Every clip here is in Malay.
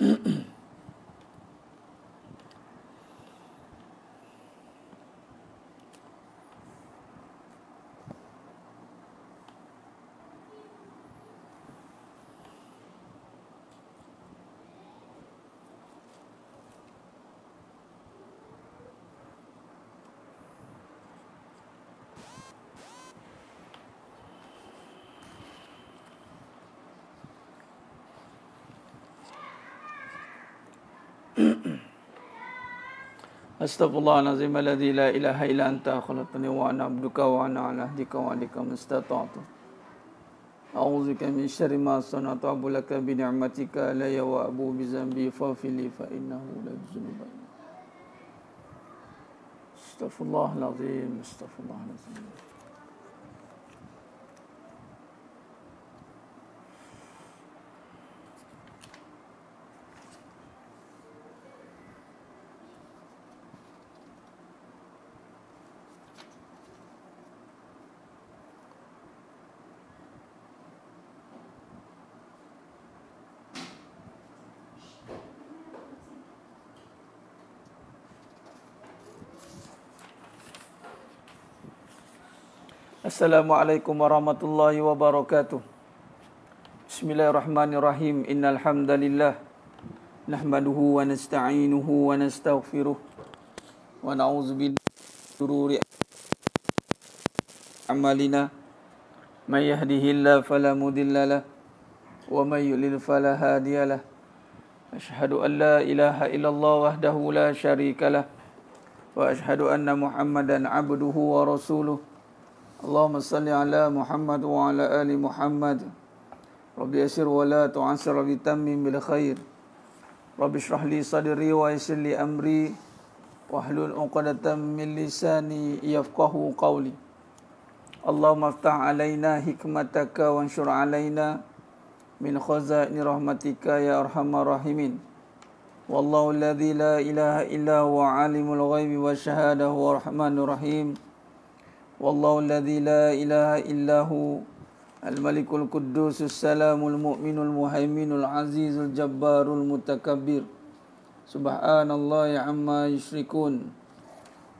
mm أستغفر الله العظيم الذي لا إله إلا أنت خلقتني وأنا عبدك وأنا على عهدك وعليك ما استطعت أعوذ بك من شر ما صنعت وأبو لك بنعمتك علي وأبو بذنبي فاغفر لي فإنه لا يذنب أستغفر الله العظيم أستغفر الله العظيم Assalamualaikum warahmatullahi wabarakatuh. Bismillahirrahmanirrahim. Innal hamdalillah nahmaduhu wa nasta'inuhu wa nastaghfiruh wa na'udzu billahi shururi amalina may yahdihillahu fala mudilla lah. wa may yudlil fala hadiya lah. Ashhadu an la ilaha illallah wahdahu la sharika lah wa ashhadu anna Muhammadan 'abduhu wa rasuluhu اللهم صل على محمد وعلى آل محمد رب يسر ولا تعسر بتمم بالخير رب اشرح لي صدري ويسر لي أمري واحلل عقدة من لساني يفقه قولي اللهم افتح علينا حكمتك وانشر علينا من خزائن رحمتك يا أرحم الراحمين والله الذي لا إله إلا هو عالم الغيب والشهادة هو الرحمن الرحيم والله الذي لا إله إلا هو الملك القدوس السلام المؤمن المهيمن العزيز الجبار المتكبر سبحان الله عما يشركون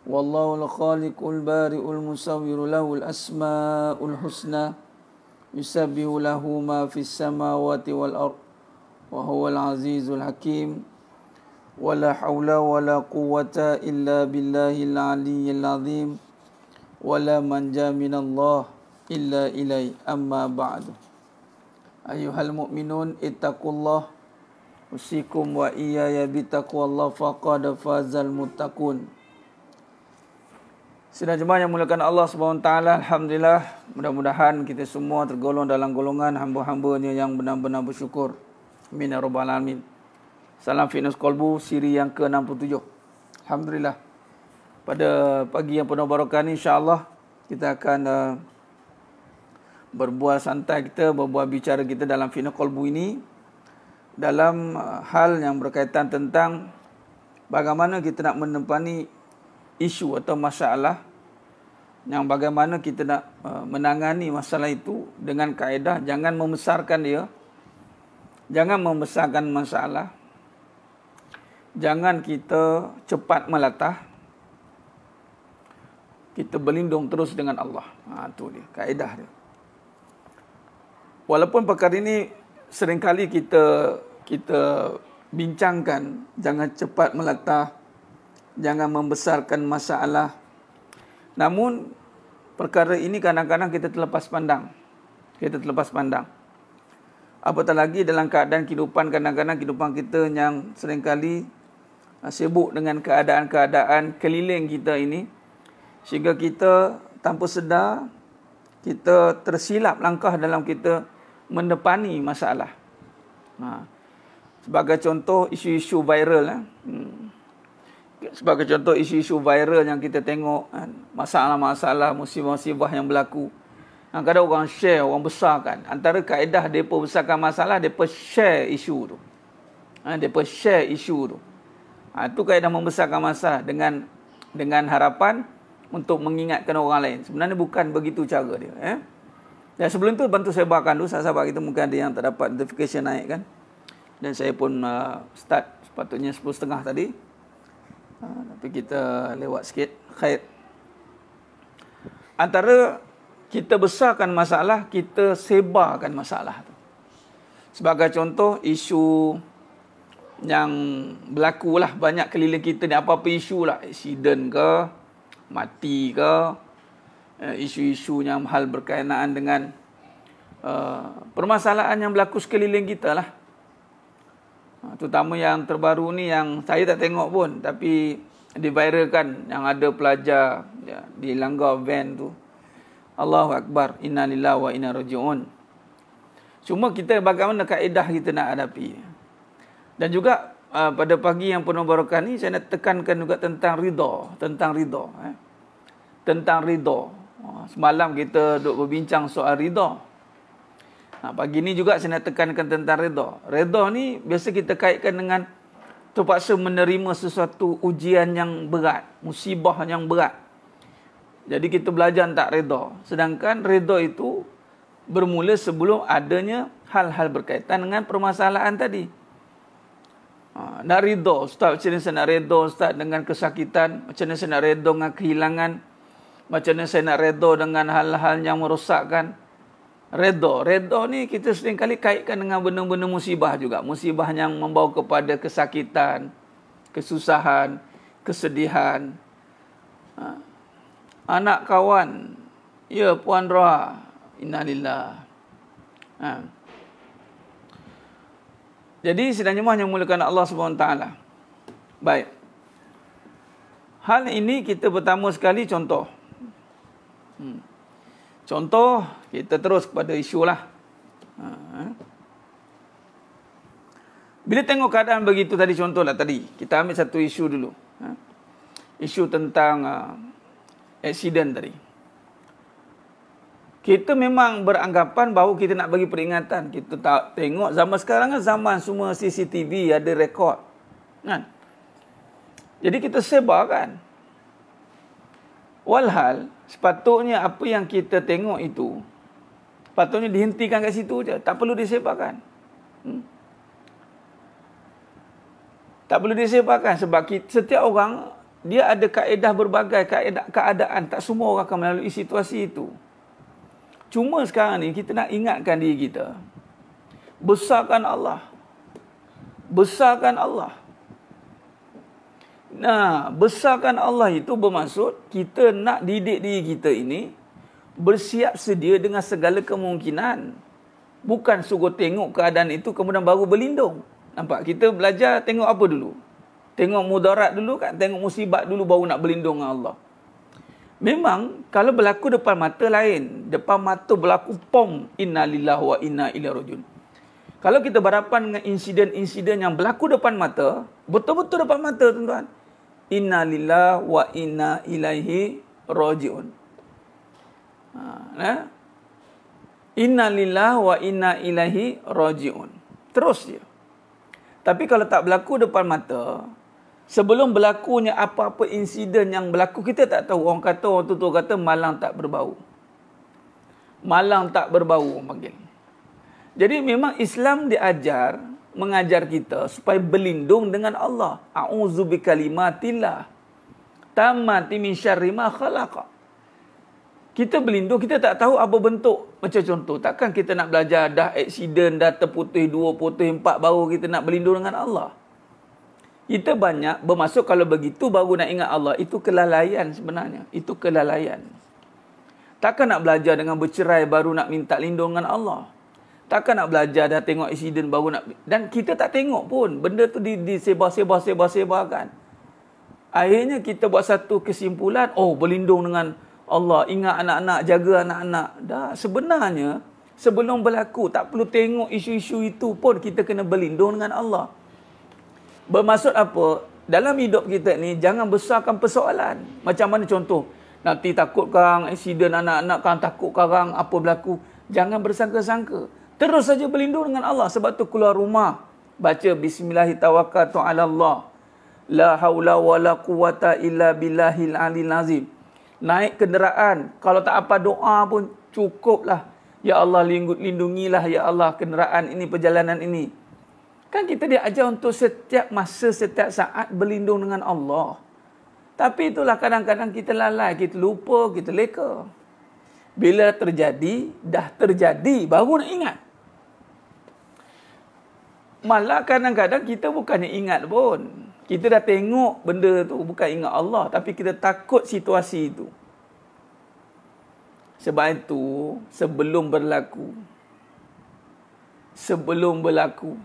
والله الخالق البارئ المصور له الأسماء الحسنى يسبح له ما في السماوات والأرض وهو العزيز الحكيم ولا حول ولا قوة إلا بالله العلي العظيم wala manja minallah illa ilai amma ba'du ayuhal mu'minun ittaqullah usikum wa iya ya bitaqwallah faqad fazal mutakun Sidang jemaah yang mulakan Allah Subhanahu Wa Taala. Alhamdulillah Mudah-mudahan kita semua tergolong dalam golongan hamba-hambanya yang benar-benar bersyukur Amin ya Alamin Salam fitness kolbu siri yang ke-67 Alhamdulillah pada pagi yang penuh barokah ni Allah kita akan uh, berbual santai kita berbual bicara kita dalam fitnah kolbu ini dalam uh, hal yang berkaitan tentang bagaimana kita nak menempani isu atau masalah yang bagaimana kita nak uh, menangani masalah itu dengan kaedah jangan membesarkan dia jangan membesarkan masalah jangan kita cepat melatah kita berlindung terus dengan Allah. Ha, itu dia, kaedah dia. Walaupun perkara ini sering kali kita kita bincangkan, jangan cepat melatah, jangan membesarkan masalah. Namun, perkara ini kadang-kadang kita terlepas pandang. Kita terlepas pandang. Apatah lagi dalam keadaan kehidupan, kadang-kadang kehidupan kita yang sering kali uh, sibuk dengan keadaan-keadaan keliling kita ini, sehingga kita tanpa sedar kita tersilap langkah dalam kita mendepani masalah. Ha. Sebagai contoh isu-isu viral eh. Hmm. Sebagai contoh isu-isu viral yang kita tengok kan. masalah-masalah musibah-musibah yang berlaku. Ha, kadang orang share, orang kan Antara kaedah depa besarkan masalah, depa share isu tu. Ha, depa share isu tu. Ha, itu kaedah membesarkan masalah dengan dengan harapan untuk mengingatkan orang lain. Sebenarnya bukan begitu cara dia. Eh? Dan sebelum tu bantu saya bahkan dulu saya sahabat kita mungkin ada yang tak dapat notification naik kan. Dan saya pun uh, start sepatutnya 10.30 tadi. Uh, tapi kita lewat sikit. Khair. Antara kita besarkan masalah, kita sebarkan masalah. Sebagai contoh, isu yang berlaku lah banyak keliling kita ni. Apa-apa isu lah. Accident ke, mati ke eh, isu-isu yang hal berkaitan dengan uh, permasalahan yang berlaku sekeliling kita lah. Ah, terutama yang terbaru ni yang saya tak tengok pun tapi diviralkan yang ada pelajar ya, di langgar van tu. Allahu Akbar, inna lillah wa inna raji'un. Cuma kita bagaimana kaedah kita nak hadapi. Dan juga uh, pada pagi yang penuh barakah ni saya nak tekankan juga tentang rida, tentang rida eh. Tentang rida. Ah, semalam kita duk berbincang soal rida. Nah, pagi ni juga saya nak tekankan tentang rida. Rida ni biasa kita kaitkan dengan terpaksa menerima sesuatu ujian yang berat, musibah yang berat. Jadi kita belajar tak reda. Sedangkan reda itu bermula sebelum adanya hal-hal berkaitan dengan permasalahan tadi. Ah, nak redha ustaz macam mana saya nak redha ustaz dengan kesakitan macam mana saya nak redha dengan kehilangan macam mana saya nak redha dengan hal-hal yang merosakkan redha redha ni kita sering kali kaitkan dengan benda-benda musibah juga musibah yang membawa kepada kesakitan kesusahan kesedihan ah, anak kawan ya puan roh, innalillah ha. Jadi sidang jemaah yang mulakan Allah Subhanahu SWT. Baik. Hal ini kita pertama sekali contoh. Hmm. Contoh, kita terus kepada isu lah. Ha, ha. Bila tengok keadaan begitu tadi contoh lah tadi. Kita ambil satu isu dulu. Ha. Isu tentang uh, accident Tadi kita memang beranggapan bahawa kita nak bagi peringatan. Kita tak tengok zaman sekarang kan zaman semua CCTV ada rekod. Kan? Jadi kita sebar kan. Walhal, sepatutnya apa yang kita tengok itu, sepatutnya dihentikan kat situ je. Tak perlu disebarkan. Hmm? Tak perlu disebarkan sebab kita, setiap orang dia ada kaedah berbagai kaedah, keadaan. Tak semua orang akan melalui situasi itu. Cuma sekarang ni kita nak ingatkan diri kita. Besarkan Allah. Besarkan Allah. Nah, besarkan Allah itu bermaksud kita nak didik diri kita ini bersiap sedia dengan segala kemungkinan. Bukan suruh tengok keadaan itu kemudian baru berlindung. Nampak? Kita belajar tengok apa dulu? Tengok mudarat dulu kan? Tengok musibat dulu baru nak berlindung dengan Allah. Memang kalau berlaku depan mata lain, depan mata berlaku pom innalillahi wa inna ilaihi rajiun. Kalau kita berhadapan dengan insiden-insiden yang berlaku depan mata, betul-betul depan mata tuan-tuan. Innalillahi wa inna ilaihi rajiun. Ha, nah. Innalillahi wa inna ilaihi rajiun. Terus dia. Tapi kalau tak berlaku depan mata, sebelum berlakunya apa-apa insiden yang berlaku kita tak tahu orang kata orang tu, tu kata malang tak berbau malang tak berbau mungkin jadi memang Islam diajar mengajar kita supaya berlindung dengan Allah a'udzu bikalimatillah tamati min syarri ma khalaq kita berlindung, kita tak tahu apa bentuk. Macam contoh, takkan kita nak belajar dah accident, dah terputih dua, putih empat, baru kita nak berlindung dengan Allah kita banyak bermaksud kalau begitu baru nak ingat Allah itu kelalaian sebenarnya itu kelalaian takkan nak belajar dengan bercerai baru nak minta lindungan Allah takkan nak belajar dah tengok isiden baru nak dan kita tak tengok pun benda tu di disebar sebar sebar kan akhirnya kita buat satu kesimpulan oh berlindung dengan Allah ingat anak-anak jaga anak-anak dah sebenarnya sebelum berlaku tak perlu tengok isu-isu itu pun kita kena berlindung dengan Allah Bermaksud apa? Dalam hidup kita ni jangan besarkan persoalan. Macam mana contoh? Nanti takut kang insiden anak-anak kan takut karang apa berlaku. Jangan bersangka-sangka. Terus saja berlindung dengan Allah sebab tu keluar rumah baca bismillahirrahmanirrahim La haula wala quwata illa billahil alil azim. Naik kenderaan kalau tak apa doa pun cukuplah. Ya Allah lindungilah ya Allah kenderaan ini perjalanan ini. Kan kita diajar untuk setiap masa, setiap saat berlindung dengan Allah. Tapi itulah kadang-kadang kita lalai, kita lupa, kita leka. Bila terjadi, dah terjadi, baru nak ingat. Malah kadang-kadang kita bukannya ingat pun. Kita dah tengok benda tu bukan ingat Allah. Tapi kita takut situasi itu. Sebab itu, sebelum berlaku. Sebelum berlaku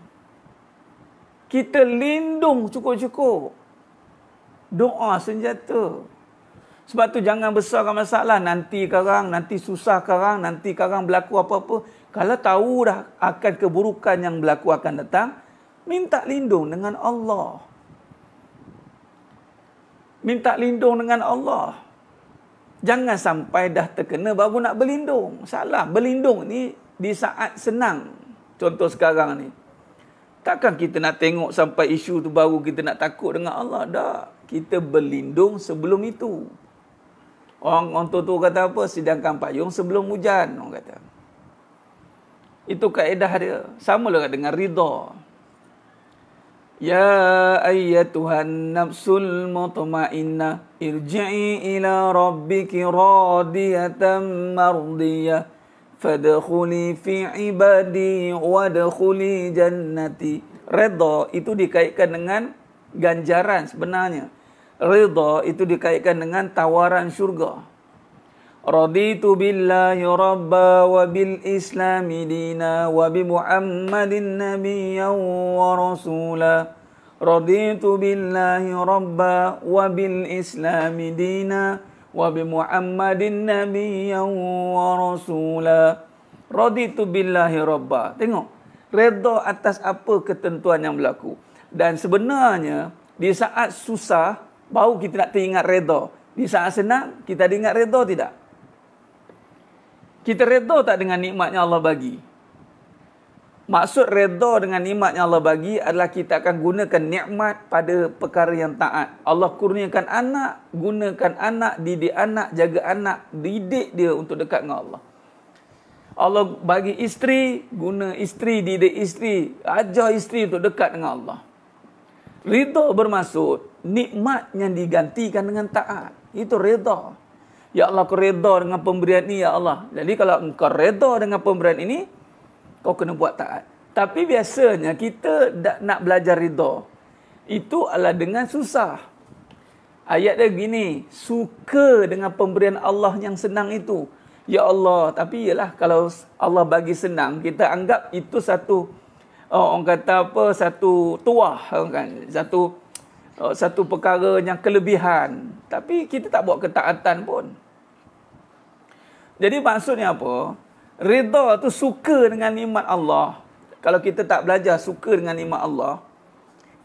kita lindung cukup-cukup. Doa senjata. Sebab tu jangan besarkan masalah. Nanti karang, nanti susah karang, nanti karang berlaku apa-apa. Kalau tahu dah akan keburukan yang berlaku akan datang, minta lindung dengan Allah. Minta lindung dengan Allah. Jangan sampai dah terkena baru nak berlindung. Salah, berlindung ni di saat senang. Contoh sekarang ni. Takkan kita nak tengok sampai isu tu baru kita nak takut dengan Allah? Tak. Kita berlindung sebelum itu. Orang, orang tu, kata apa? Sidangkan payung sebelum hujan. Orang kata. Itu kaedah dia. Sama lah dengan ridha. Ya ayyatuhan nafsul mu'tmainna irji'i ila rabbiki radiyatan mardiyah Fadkhuli fi ibadi wa dkhuli jannati. Ridha itu dikaitkan dengan ganjaran sebenarnya. Ridha itu dikaitkan dengan tawaran syurga. Raditu billahi rabba wa bil Islam dina wa bi muhammadin nabiyyan wa rasula. Raditu billahi rabba wa bil Islam dina. وبمحمد النبي ورسولا رضيت بالله ربا tengok redha atas apa ketentuan yang berlaku dan sebenarnya di saat susah baru kita nak teringat redha di saat senang kita ingat redha tidak kita redha tak dengan nikmatnya Allah bagi Maksud redha dengan nikmat yang Allah bagi adalah kita akan gunakan nikmat pada perkara yang taat. Allah kurniakan anak, gunakan anak, didik anak, jaga anak, didik dia untuk dekat dengan Allah. Allah bagi isteri, guna isteri, didik isteri, ajar isteri untuk dekat dengan Allah. Ridha bermaksud nikmat yang digantikan dengan taat. Itu redha. Ya Allah, aku redha dengan pemberian ini, Ya Allah. Jadi kalau engkau redha dengan pemberian ini, kau kena buat taat. Tapi biasanya kita nak belajar ridha itu adalah dengan susah. Ayat dia gini, suka dengan pemberian Allah yang senang itu. Ya Allah, tapi ialah kalau Allah bagi senang, kita anggap itu satu oh orang kata apa satu tuah kan, satu oh, satu perkara yang kelebihan. Tapi kita tak buat ketaatan pun. Jadi maksudnya apa? Ridha tu suka dengan nikmat Allah. Kalau kita tak belajar suka dengan nikmat Allah,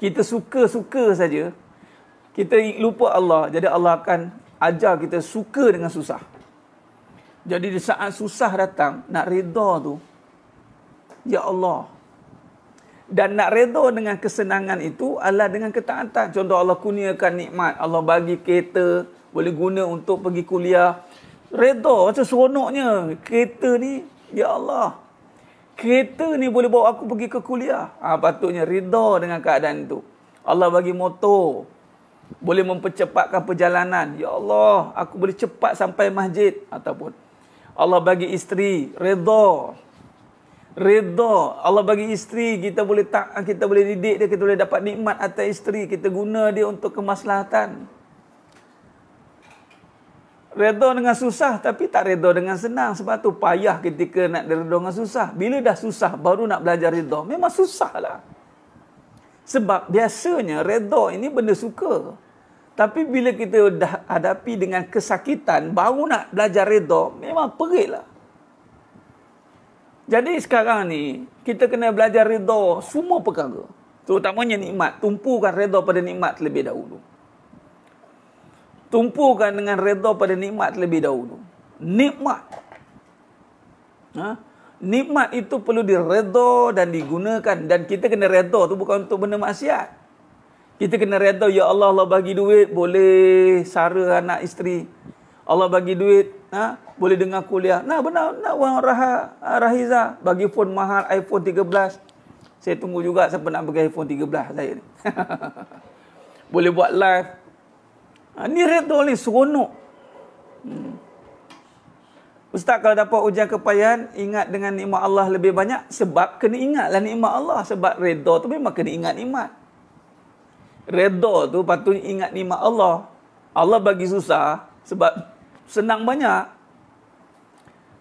kita suka-suka saja. Kita lupa Allah, jadi Allah akan ajar kita suka dengan susah. Jadi di saat susah datang, nak redha tu, Ya Allah. Dan nak redha dengan kesenangan itu adalah dengan ketaatan. Contoh Allah kuniakan nikmat, Allah bagi kereta, boleh guna untuk pergi kuliah, Redha macam seronoknya kereta ni. Ya Allah. Kereta ni boleh bawa aku pergi ke kuliah. Ha, patutnya redha dengan keadaan tu. Allah bagi motor. Boleh mempercepatkan perjalanan. Ya Allah, aku boleh cepat sampai masjid. Ataupun Allah bagi isteri, redha. Redha. Allah bagi isteri, kita boleh tak, kita boleh didik dia, kita boleh dapat nikmat atas isteri. Kita guna dia untuk kemaslahatan. Redo dengan susah tapi tak redo dengan senang. Sebab tu payah ketika nak redo dengan susah. Bila dah susah baru nak belajar redo, Memang susah lah. Sebab biasanya redo ini benda suka. Tapi bila kita dah hadapi dengan kesakitan, baru nak belajar redo, memang perik lah. Jadi sekarang ni, kita kena belajar redo, semua perkara. Terutamanya nikmat. Tumpukan redo pada nikmat terlebih dahulu tumpukan dengan redha pada nikmat terlebih dahulu. Nikmat. Ha? Nikmat itu perlu diredha dan digunakan. Dan kita kena redha tu bukan untuk benda maksiat. Kita kena redha, Ya Allah, Allah bagi duit, boleh sara anak isteri. Allah bagi duit, ha? boleh dengar kuliah. Nah, benar, nak orang rah ah, rahiza bagi phone mahal, iPhone 13. Saya tunggu juga siapa nak pakai iPhone 13 saya ni. boleh buat live, Ha, ni redha ni seronok. Hmm. Ustaz kalau dapat ujian kepayahan, ingat dengan nikmat Allah lebih banyak sebab kena ingatlah nikmat Allah sebab redha tu memang kena ingat nikmat. Redha tu patutnya ingat nikmat Allah. Allah bagi susah sebab senang banyak.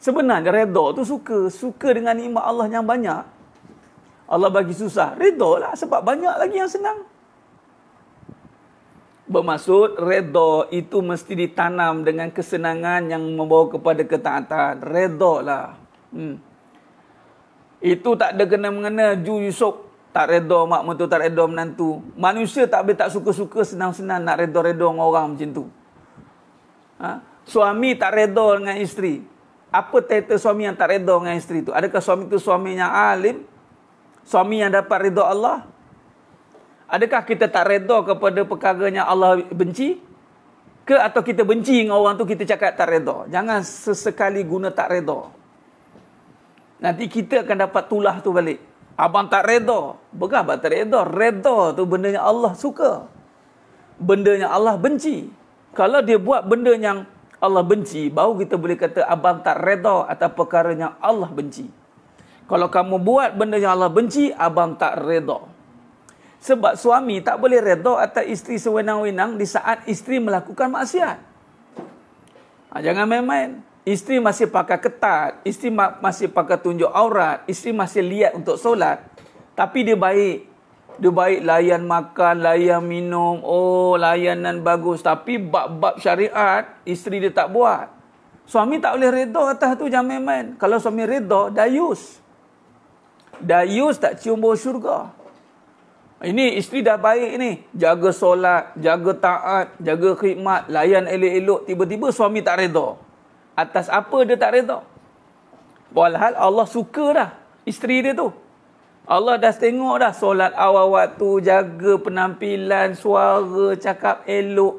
Sebenarnya redha tu suka, suka dengan nikmat Allah yang banyak. Allah bagi susah, redha lah sebab banyak lagi yang senang. Bermaksud redha itu mesti ditanam dengan kesenangan yang membawa kepada ketaatan. Redha lah. Hmm. Itu tak ada kena-mengena. Ju Yusuf tak redha mak mentu, tak redha menantu. Manusia tak boleh tak suka-suka senang-senang nak redha-redha dengan orang macam tu. Ha? Suami tak redha dengan isteri. Apa teater suami yang tak redha dengan isteri tu? Adakah suami tu suami yang alim? Suami yang dapat redha Allah? Adakah kita tak redha kepada perkara yang Allah benci? Ke atau kita benci dengan orang tu kita cakap tak redha? Jangan sesekali guna tak redha. Nanti kita akan dapat tulah tu balik. Abang tak redha. Bukan abang tak redha. Redha tu benda yang Allah suka. Benda yang Allah benci. Kalau dia buat benda yang Allah benci, baru kita boleh kata abang tak redha atau perkara yang Allah benci. Kalau kamu buat benda yang Allah benci, abang tak redoh. Sebab suami tak boleh redha atas isteri sewenang-wenang di saat isteri melakukan maksiat. Ha, jangan main-main. Isteri masih pakai ketat, isteri ma- masih pakai tunjuk aurat, isteri masih lihat untuk solat. Tapi dia baik. Dia baik layan makan, layan minum, oh layanan bagus. Tapi bab-bab syariat, isteri dia tak buat. Suami tak boleh redha atas tu jangan main-main. Kalau suami redha, dayus. Dayus tak cium bawah syurga. Ini isteri dah baik ni. Jaga solat, jaga taat, jaga khidmat, layan elok-elok. Tiba-tiba suami tak reda. Atas apa dia tak reda? Walhal Allah suka dah isteri dia tu. Allah dah tengok dah solat awal waktu, jaga penampilan, suara, cakap elok.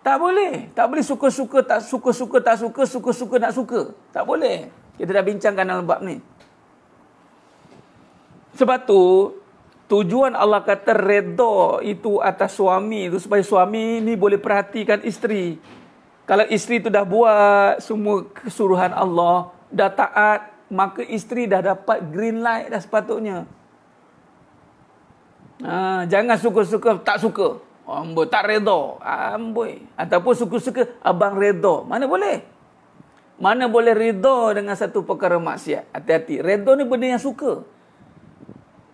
Tak boleh. Tak boleh suka-suka, tak suka-suka, tak suka, suka-suka, nak suka. Tak boleh. Kita dah bincangkan dalam bab ni. Sebab tu, tujuan Allah kata redha itu atas suami itu supaya suami ni boleh perhatikan isteri. Kalau isteri tu dah buat semua kesuruhan Allah, dah taat, maka isteri dah dapat green light dah sepatutnya. Ha, jangan suka-suka tak suka. Amboi, tak redha. Amboi. Ataupun suka-suka abang redha. Mana boleh? Mana boleh redha dengan satu perkara maksiat? Hati-hati. Redha ni benda yang suka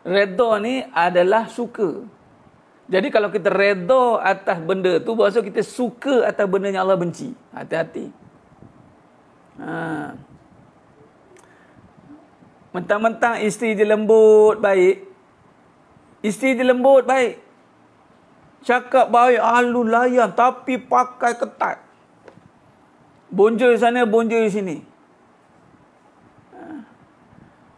redha ni adalah suka. Jadi kalau kita redha atas benda tu bermaksud kita suka atas benda yang Allah benci. Hati-hati. Ha. Mentang-mentang isteri dia lembut, baik. Isteri dia lembut, baik. Cakap baik, alu layan tapi pakai ketat. Bonjol sana, bonjol sini.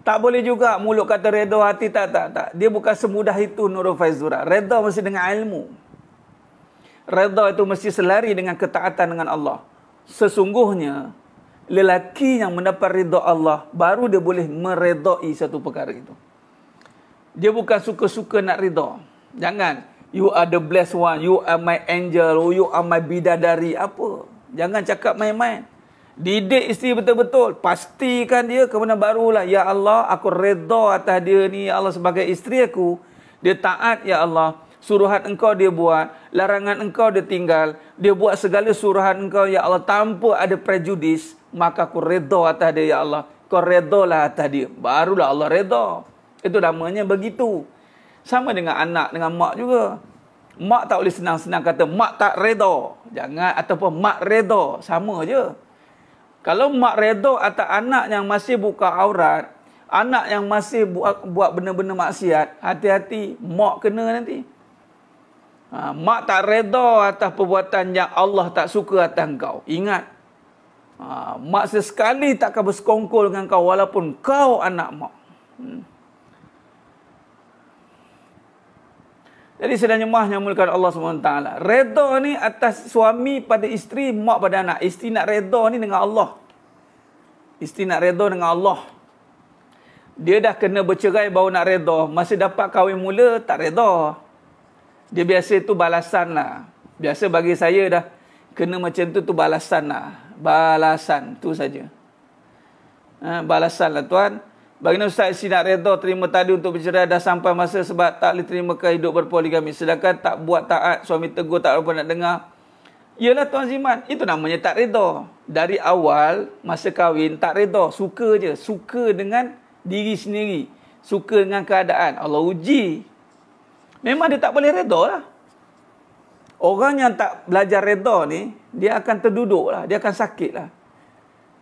Tak boleh juga mulut kata reda hati tak tak tak. Dia bukan semudah itu Nurul Faizura. Reda mesti dengan ilmu. Reda itu mesti selari dengan ketaatan dengan Allah. Sesungguhnya lelaki yang mendapat reda Allah baru dia boleh meredai satu perkara itu. Dia bukan suka-suka nak reda. Jangan you are the blessed one, you are my angel, you are my bidadari apa. Jangan cakap main-main. Didik isteri betul-betul. Pastikan dia kemudian barulah. Ya Allah, aku redha atas dia ni. Ya Allah, sebagai isteri aku. Dia taat, Ya Allah. Suruhan engkau dia buat. Larangan engkau dia tinggal. Dia buat segala suruhan engkau, Ya Allah. Tanpa ada prejudis. Maka aku redha atas dia, Ya Allah. Kau redha lah atas dia. Barulah Allah redha. Itu namanya begitu. Sama dengan anak, dengan mak juga. Mak tak boleh senang-senang kata, mak tak redha. Jangan, ataupun mak redha. Sama je. Sama je. Kalau mak redha atas anak yang masih buka aurat, anak yang masih buat buat benda-benda maksiat, hati-hati mak kena nanti. Ha, mak tak redha atas perbuatan yang Allah tak suka atas kau. Ingat. Ha, mak sesekali takkan bersekongkol dengan kau walaupun kau anak mak. Hmm. Jadi sedang nyemah nyamulkan Allah SWT. Redha ni atas suami pada isteri, mak pada anak. Isteri nak redha ni dengan Allah. Isteri nak redha dengan Allah. Dia dah kena bercerai baru nak redha. Masa dapat kahwin mula, tak redha. Dia biasa tu balasan lah. Biasa bagi saya dah kena macam tu, tu balasan lah. Balasan. tu saja. Ha, balasan lah tuan. Bagi Ustaz Sinat Redo terima tadi untuk bercerai dah sampai masa sebab tak boleh terima ke hidup berpoligami. Sedangkan tak buat taat, suami tegur tak apa nak dengar. Yalah Tuan Ziman, itu namanya tak redo. Dari awal masa kahwin tak redo, suka je. Suka dengan diri sendiri. Suka dengan keadaan. Allah uji. Memang dia tak boleh redo lah. Orang yang tak belajar redo ni, dia akan terduduk lah. Dia akan sakit lah.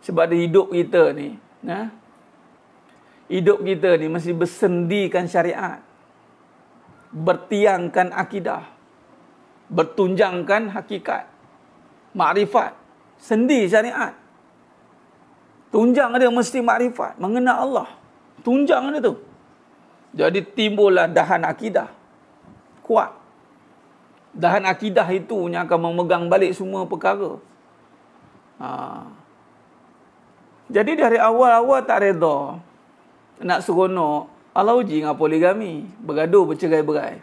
Sebab dia hidup kita ni. Nah, hidup kita ni mesti bersendikan syariat bertiangkan akidah bertunjangkan hakikat makrifat sendi syariat tunjang dia mesti makrifat mengenal Allah tunjang dia tu jadi timbullah dahan akidah kuat dahan akidah itu yang akan memegang balik semua perkara ha. jadi dari awal-awal tak redha nak seronok, Allah uji dengan poligami. Bergaduh, bercerai-berai.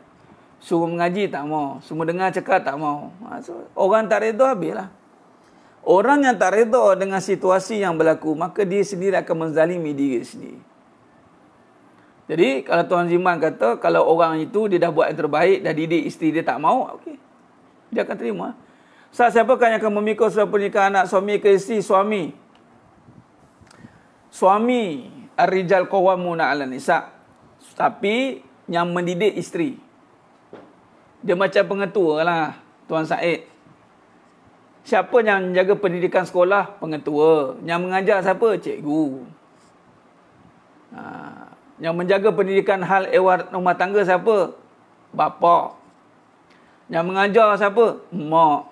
Suruh mengaji tak mau. Semua dengar cakap tak mau. Ha, orang tak redha habislah. Orang yang tak redha dengan situasi yang berlaku, maka dia sendiri akan menzalimi diri sendiri. Jadi kalau Tuan Ziman kata kalau orang itu dia dah buat yang terbaik dah didik isteri dia tak mau okey. Dia akan terima. Sah siapa yang akan memikul sebab pernikahan anak suami ke isteri suami? Suami ar-rijal qawwamuna 'ala nisa tapi yang mendidik isteri dia macam pengetua lah tuan Said siapa yang jaga pendidikan sekolah pengetua yang mengajar siapa cikgu ha. yang menjaga pendidikan hal ewar rumah tangga siapa bapa yang mengajar siapa mak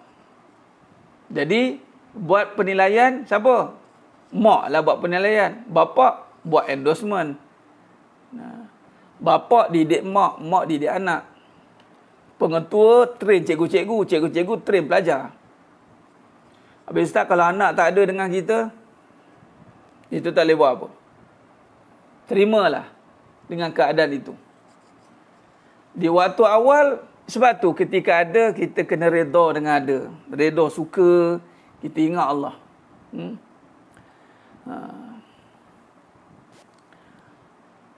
jadi buat penilaian siapa mak lah buat penilaian bapak buat endorsement. Bapa didik mak, mak didik anak. Pengetua train cikgu-cikgu, cikgu-cikgu train pelajar. Habis tak kalau anak tak ada dengan kita, itu tak boleh buat apa. Terimalah dengan keadaan itu. Di waktu awal, sebab tu ketika ada, kita kena reda dengan ada. Reda suka, kita ingat Allah. Hmm? Haa.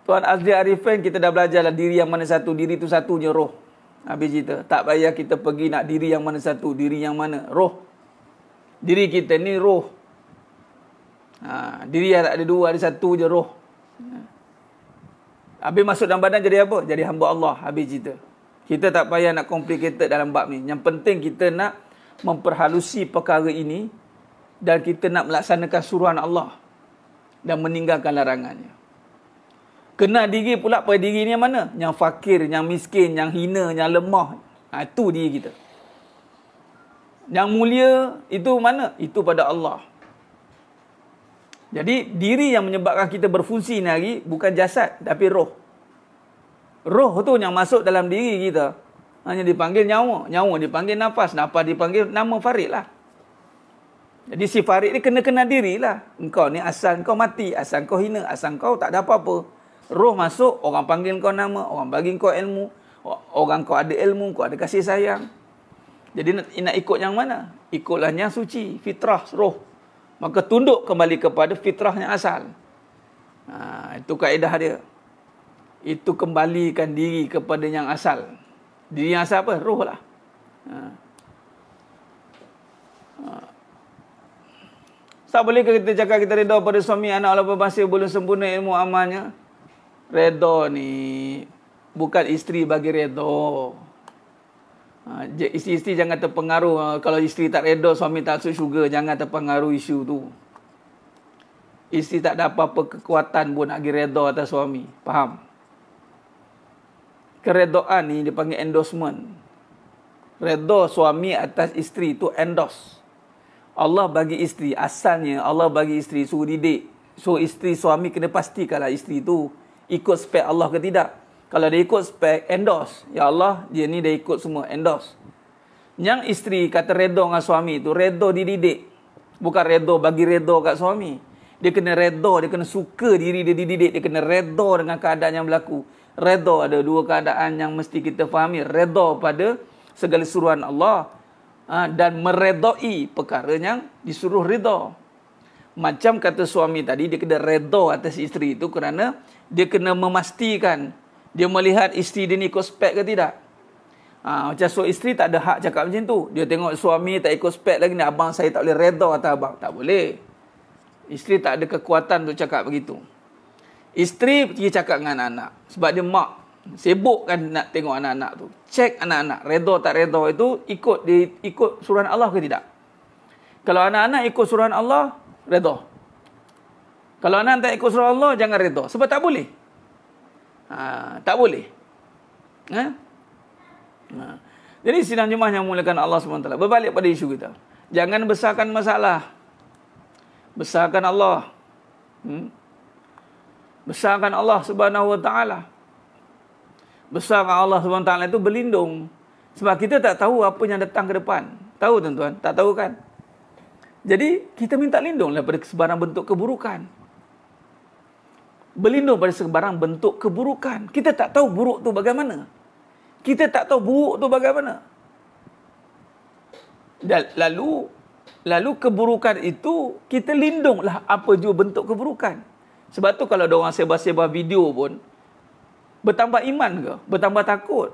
Tuan Azli Arifin kita dah belajarlah diri yang mana satu diri tu satunya roh. Habis cerita. Tak payah kita pergi nak diri yang mana satu, diri yang mana roh. Diri kita ni roh. Ha, diri yang ada dua, ada satu je roh. Habis masuk dalam badan jadi apa? Jadi hamba Allah. Habis cerita. Kita tak payah nak complicated dalam bab ni. Yang penting kita nak memperhalusi perkara ini dan kita nak melaksanakan suruhan Allah dan meninggalkan larangannya. Kena diri pula pada diri ni yang mana? Yang fakir, yang miskin, yang hina, yang lemah. Ha, itu diri kita. Yang mulia itu mana? Itu pada Allah. Jadi diri yang menyebabkan kita berfungsi ni hari bukan jasad tapi roh. Roh tu yang masuk dalam diri kita. Hanya dipanggil nyawa. Nyawa dipanggil nafas. Nafas dipanggil nama Farid lah. Jadi si Farid ni kena kena diri lah. Engkau ni asal kau mati. Asal kau hina. Asal kau tak ada apa-apa. Roh masuk, orang panggil kau nama, orang bagi kau ilmu. Orang kau ada ilmu, kau ada kasih sayang. Jadi nak, nak ikut yang mana? Ikutlah yang suci, fitrah roh. Maka tunduk kembali kepada fitrah yang asal. Ha, itu kaedah dia. Itu kembalikan diri kepada yang asal. Diri yang asal apa? Roh lah. Ha. Ha. Tak boleh kita cakap kita reda pada suami anak walaupun masih belum sempurna ilmu amalnya. Redo ni bukan isteri bagi Redo, Ha, isteri-isteri jangan terpengaruh ha, kalau isteri tak Redo, suami tak suka syurga jangan terpengaruh isu tu. Isteri tak ada apa-apa kekuatan pun nak pergi redha atas suami. Faham? Keredoan ni dipanggil endorsement. Redo suami atas isteri tu endorse. Allah bagi isteri. Asalnya Allah bagi isteri suruh didik. So isteri suami kena pastikanlah isteri tu ikut spek Allah ke tidak. Kalau dia ikut spek, endorse. Ya Allah, dia ni dia ikut semua, endorse. Yang isteri kata redo dengan suami tu, redo dididik. Bukan redo, bagi redo kat suami. Dia kena redo, dia kena suka diri dia dididik. Dia kena redo dengan keadaan yang berlaku. Redo ada dua keadaan yang mesti kita fahami. Redo pada segala suruhan Allah. Ha, dan meredoi perkara yang disuruh redo. Macam kata suami tadi, dia kena redo atas isteri itu kerana dia kena memastikan dia melihat isteri dia ni ikut spek ke tidak. Ha, macam so isteri tak ada hak cakap macam tu. Dia tengok suami tak ikut spek lagi ni abang saya tak boleh redha atas abang. Tak boleh. Isteri tak ada kekuatan untuk cakap begitu. Isteri pergi cakap dengan anak-anak. Sebab dia mak sibuk kan nak tengok anak-anak tu. Check anak-anak redha tak redha itu ikut di ikut suruhan Allah ke tidak. Kalau anak-anak ikut suruhan Allah redha. Kalau anak tak ikut surah Allah, jangan reda. Sebab tak boleh. Ha, tak boleh. Ha? Ha. Jadi sidang jemaah yang mulakan Allah SWT. Berbalik pada isu kita. Jangan besarkan masalah. Besarkan Allah. Hmm? Besarkan Allah Subhanahu Wa Taala. Besarkan Allah Subhanahu Wa Taala itu berlindung. Sebab kita tak tahu apa yang datang ke depan. Tahu tuan-tuan? Tak tahu kan? Jadi kita minta lindung daripada sebarang bentuk keburukan berlindung pada sebarang bentuk keburukan. Kita tak tahu buruk tu bagaimana. Kita tak tahu buruk tu bagaimana. Dan lalu lalu keburukan itu kita lindunglah apa jua bentuk keburukan. Sebab tu kalau ada orang sebar-sebar video pun bertambah iman ke? Bertambah takut.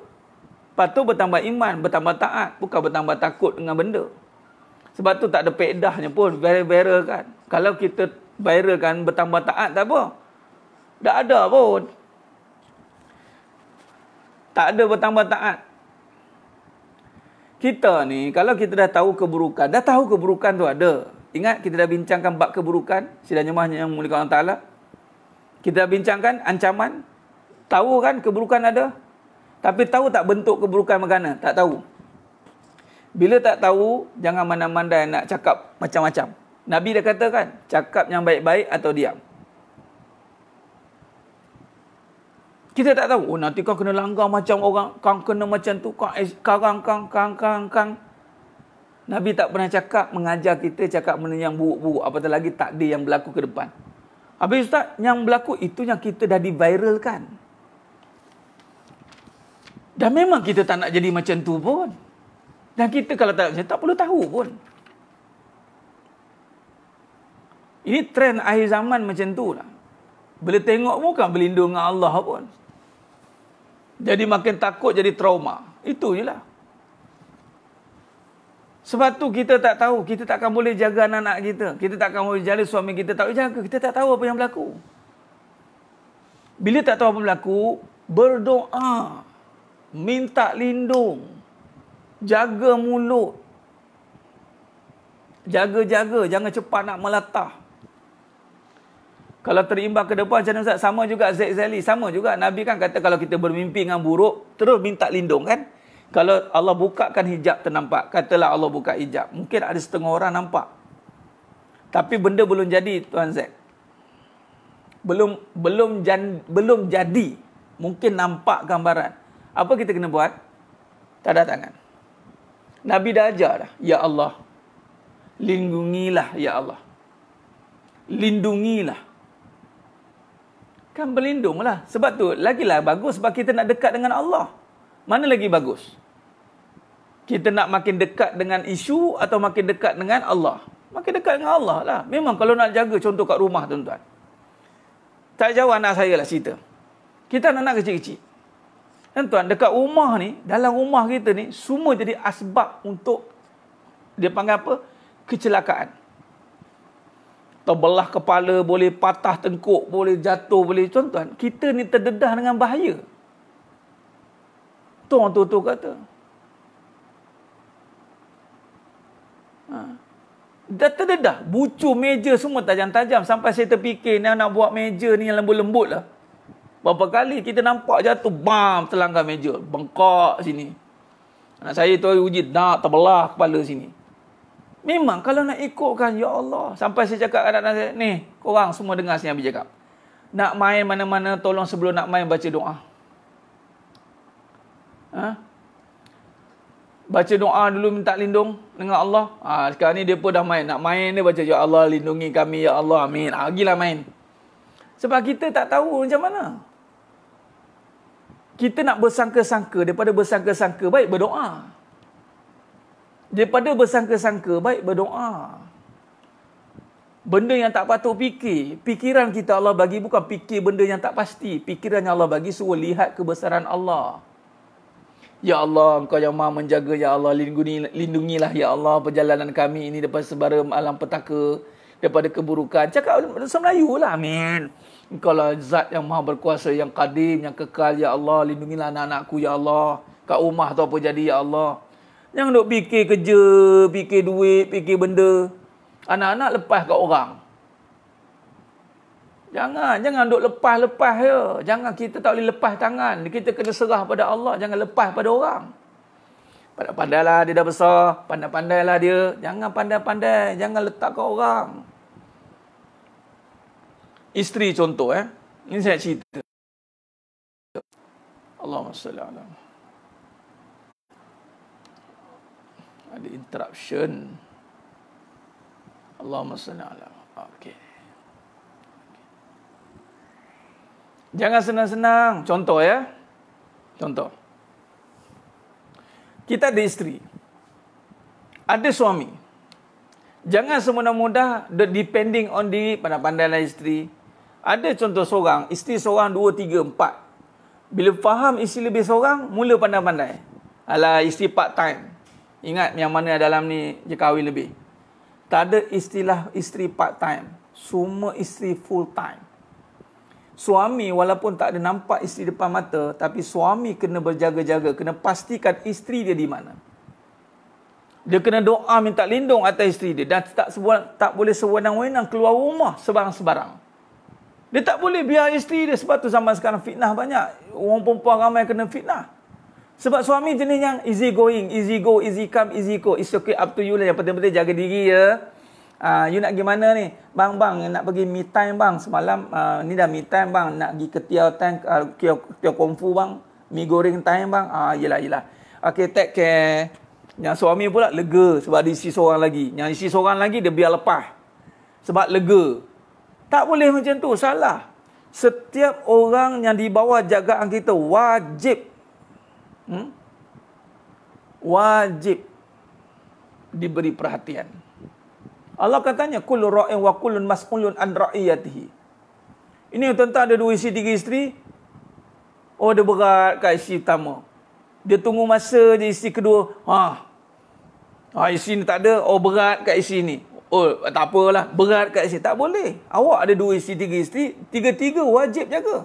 Patut bertambah iman, bertambah taat, bukan bertambah takut dengan benda. Sebab tu tak ada pedahnya pun viral-viral kan. Kalau kita viral kan bertambah taat tak apa. Tak ada pun. Tak ada bertambah taat. Kita ni, kalau kita dah tahu keburukan, dah tahu keburukan tu ada. Ingat kita dah bincangkan bab keburukan, sidang jemaah yang mulia Allah Ta'ala. Kita dah bincangkan ancaman. Tahu kan keburukan ada? Tapi tahu tak bentuk keburukan bagaimana? Tak tahu. Bila tak tahu, jangan mandai-mandai nak cakap macam-macam. Nabi dah katakan, cakap yang baik-baik atau diam. Kita tak tahu. Oh, nanti kau kena langgar macam orang. Kau kena macam tu. Kau karang, kang, kang, kang, kang. Nabi tak pernah cakap, mengajar kita cakap benda yang buruk-buruk. Apatah lagi takdir yang berlaku ke depan. Habis Ustaz, yang berlaku itu yang kita dah diviralkan. Dan memang kita tak nak jadi macam tu pun. Dan kita kalau tak macam tak perlu tahu pun. Ini trend akhir zaman macam tu lah. Boleh tengok pun kan berlindung dengan Allah pun. Jadi makin takut jadi trauma. Itu je lah. Sebab tu kita tak tahu. Kita tak akan boleh jaga anak-anak kita. Kita tak akan boleh jaga suami kita. Tak jaga. Kita tak tahu apa yang berlaku. Bila tak tahu apa berlaku, berdoa. Minta lindung. Jaga mulut. Jaga-jaga. Jangan cepat nak melatah. Kalau terimbang ke depan macam Ustaz sama juga Zaid Zali sama juga Nabi kan kata kalau kita bermimpi dengan buruk terus minta lindung kan. Kalau Allah bukakan hijab ternampak, katalah Allah buka hijab. Mungkin ada setengah orang nampak. Tapi benda belum jadi Tuan Zaid. Belum belum jan, belum jadi. Mungkin nampak gambaran. Apa kita kena buat? Tanda tangan. Nabi dah ajar dah. Ya Allah. Lindungilah Ya Allah. Lindungilah. Kan lah Sebab tu lagilah bagus sebab kita nak dekat dengan Allah. Mana lagi bagus? Kita nak makin dekat dengan isu atau makin dekat dengan Allah? Makin dekat dengan Allah lah. Memang kalau nak jaga contoh kat rumah tuan-tuan. Tak jauh anak saya lah cerita. Kita nak anak kecil-kecil. Tuan-tuan, dekat rumah ni, dalam rumah kita ni, semua jadi asbab untuk, dia panggil apa? Kecelakaan terbelah kepala, boleh patah tengkuk, boleh jatuh, boleh tuan-tuan. Kita ni terdedah dengan bahaya. Tu orang tu kata. Ha. Dah terdedah. Bucu meja semua tajam-tajam. Sampai saya terfikir ni nak buat meja ni yang lembut-lembut lah. Berapa kali kita nampak jatuh, bam, terlanggar meja. Bengkak sini. Anak saya tu uji, nak terbelah kepala sini. Memang kalau nak ikutkan, Ya Allah. Sampai saya cakap kat anak saya, ni, korang semua dengar saya habis cakap. Nak main mana-mana, tolong sebelum nak main, baca doa. Ha? Baca doa dulu minta lindung dengan Allah. Ha, sekarang ni dia pun dah main. Nak main dia baca, Ya Allah lindungi kami, Ya Allah amin. Ha, gila main. Sebab kita tak tahu macam mana. Kita nak bersangka-sangka. Daripada bersangka-sangka, baik berdoa daripada bersangka-sangka baik berdoa benda yang tak patut fikir fikiran kita Allah bagi bukan fikir benda yang tak pasti fikiran yang Allah bagi suruh lihat kebesaran Allah Ya Allah, engkau yang maha menjaga, Ya Allah, lindungi, lindungilah, Ya Allah, perjalanan kami ini daripada sebara alam petaka, daripada keburukan. Cakap bahasa Melayu lah, amin. Engkau lah zat yang maha berkuasa, yang kadim, yang kekal, Ya Allah, lindungilah anak-anakku, Ya Allah. Kat rumah tu apa jadi, Ya Allah. Jangan duk fikir kerja, fikir duit, fikir benda. Anak-anak lepas kat orang. Jangan, jangan duk lepas-lepas je. Ya. Jangan, kita tak boleh lepas tangan. Kita kena serah pada Allah, jangan lepas pada orang. Pandai-pandailah dia dah besar, pandai-pandailah dia. Jangan pandai-pandai, jangan letak kat orang. Isteri contoh eh. Ini saya cerita. Allahumma salli alaihi ada interruption. Allahumma salli ala. Okey. Jangan senang-senang. Contoh ya. Contoh. Kita ada isteri. Ada suami. Jangan semudah-mudah depending on diri pada pandai isteri. Ada contoh seorang, isteri seorang dua, tiga, empat. Bila faham isteri lebih seorang, mula pandai-pandai. Alah, isteri part time. Ingat yang mana dalam ni je kahwin lebih. Tak ada istilah isteri part time. Semua isteri full time. Suami walaupun tak ada nampak isteri depan mata, tapi suami kena berjaga-jaga, kena pastikan isteri dia di mana. Dia kena doa minta lindung atas isteri dia dan tak, sebuah, tak boleh sewenang-wenang keluar rumah sebarang-sebarang. Dia tak boleh biar isteri dia sebab tu zaman sekarang fitnah banyak. Orang perempuan ramai kena fitnah. Sebab suami jenis yang easy going, easy go, easy come, easy go. It's okay up to you lah. Yang penting-penting jaga diri ya. Uh, you nak pergi mana ni? Bang, bang, nak pergi me time bang. Semalam, uh, ni dah me time bang. Nak pergi ke tiaw ah, time, uh, kio, kio kung fu bang. Mi goreng time bang. Ah, uh, yelah, yelah. Okay, take care. Yang suami pula lega sebab ada isi seorang lagi. Yang isi seorang lagi, dia biar lepas. Sebab lega. Tak boleh macam tu, salah. Setiap orang yang di bawah jagaan kita wajib hmm? wajib diberi perhatian. Allah katanya kullu ra'in wa kullun mas'ulun an ra'iyatihi. Ini tentang ada dua isteri tiga isteri. Oh dia berat kat isteri pertama. Dia tunggu masa je isteri kedua. Ha. Ha isteri ni tak ada, oh berat kat isteri ni. Oh tak apalah, berat kat isteri tak boleh. Awak ada dua isteri tiga isteri, tiga-tiga wajib jaga.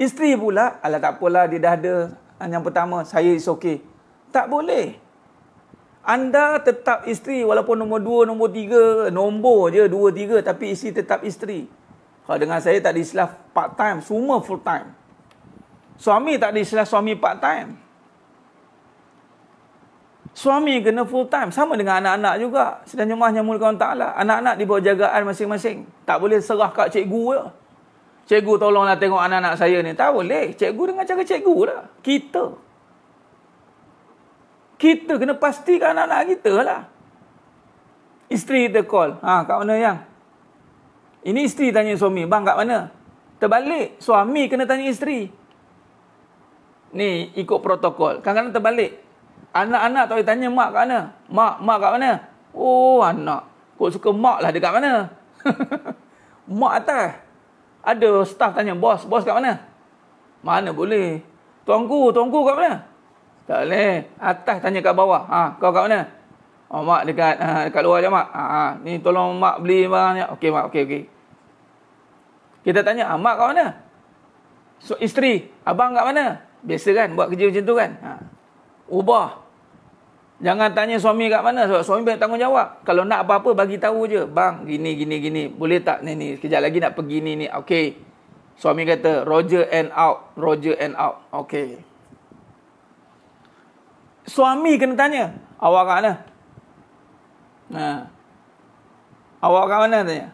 Isteri pula, alah tak apalah dia dah ada yang pertama saya is okay. Tak boleh. Anda tetap isteri walaupun nombor dua, nombor tiga, nombor je dua, tiga tapi isteri tetap isteri. Kalau dengan saya tak ada istilah part time, semua full time. Suami tak ada suami part time. Suami kena full time. Sama dengan anak-anak juga. Sedang jemaah nyamulkan Allah Ta'ala. Anak-anak dibawa bawah jagaan masing-masing. Tak boleh serah kat cikgu je. Cikgu tolonglah tengok anak-anak saya ni. Tak boleh. Cikgu dengan cara cikgu lah. Kita. Kita kena pastikan anak-anak kita lah. Isteri kita call. Ha, kat mana yang? Ini isteri tanya suami. Bang, kat mana? Terbalik. Suami kena tanya isteri. Ni, ikut protokol. Kadang-kadang terbalik. Anak-anak tak boleh tanya mak kat mana? Mak, mak kat mana? Oh, anak. Kau suka mak lah dekat mana? mak atas. Ada staff tanya, bos, bos kat mana? Mana boleh? Tuanku, tuanku kat mana? Tak boleh. Atas tanya kat bawah. Ha, kau kat mana? Oh, mak dekat ha, dekat luar je, mak. Ha, ha, ni tolong mak beli barangnya, ni. Okey, mak. Okey, okey. Kita tanya, ha, mak kat mana? So, isteri, abang kat mana? Biasa kan buat kerja macam tu kan? Ha. Ubah. Jangan tanya suami kat mana sebab suami banyak tanggungjawab. Kalau nak apa-apa bagi tahu je. Bang, gini gini gini. Boleh tak ni ni sekejap lagi nak pergi ni ni. Okey. Suami kata, "Roger and out. Roger and out." Okey. Suami kena tanya, "Awak kat mana?" Ha. Awak kat mana tanya?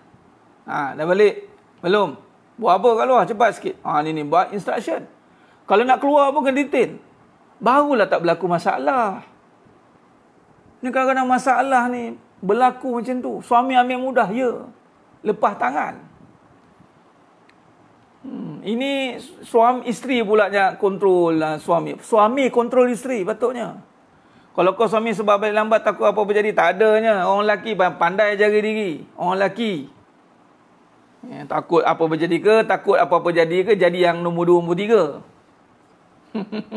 Ha, dah balik. Belum. Buat apa kat luar? Cepat sikit. Ha, ni ni buat instruction. Kalau nak keluar pun kena detain. Barulah tak berlaku masalah. Ni kadang-kadang masalah ni berlaku macam tu. Suami ambil mudah, ya. Lepas tangan. Hmm, ini suami isteri pula yang kontrol uh, suami. Suami kontrol isteri patutnya. Kalau kau suami sebab balik lambat takut apa berjadi, tak adanya. Orang lelaki pandai jaga diri. Orang lelaki. Ya, takut apa berjadi ke, takut apa-apa jadi ke, jadi yang nombor dua, nombor tiga.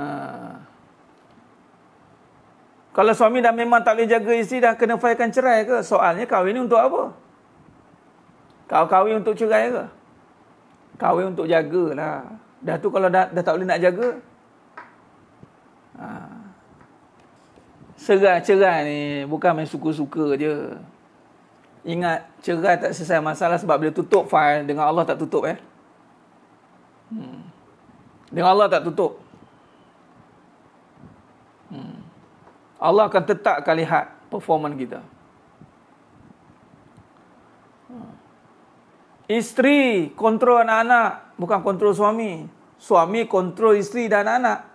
Ah. Kalau suami dah memang tak boleh jaga isteri, dah kena faikan cerai ke? Soalnya kahwin ni untuk apa? Kau kahwin untuk cerai ke? Kahwin untuk jaga lah. Dah tu kalau dah, dah tak boleh nak jaga. Ha. Serai cerai ni bukan main suka-suka je. Ingat cerai tak selesai masalah sebab bila tutup file dengan Allah tak tutup eh. Hmm. Dengan Allah tak tutup. Allah akan tetap akan lihat performance kita. Isteri kontrol anak-anak, bukan kontrol suami. Suami kontrol isteri dan anak.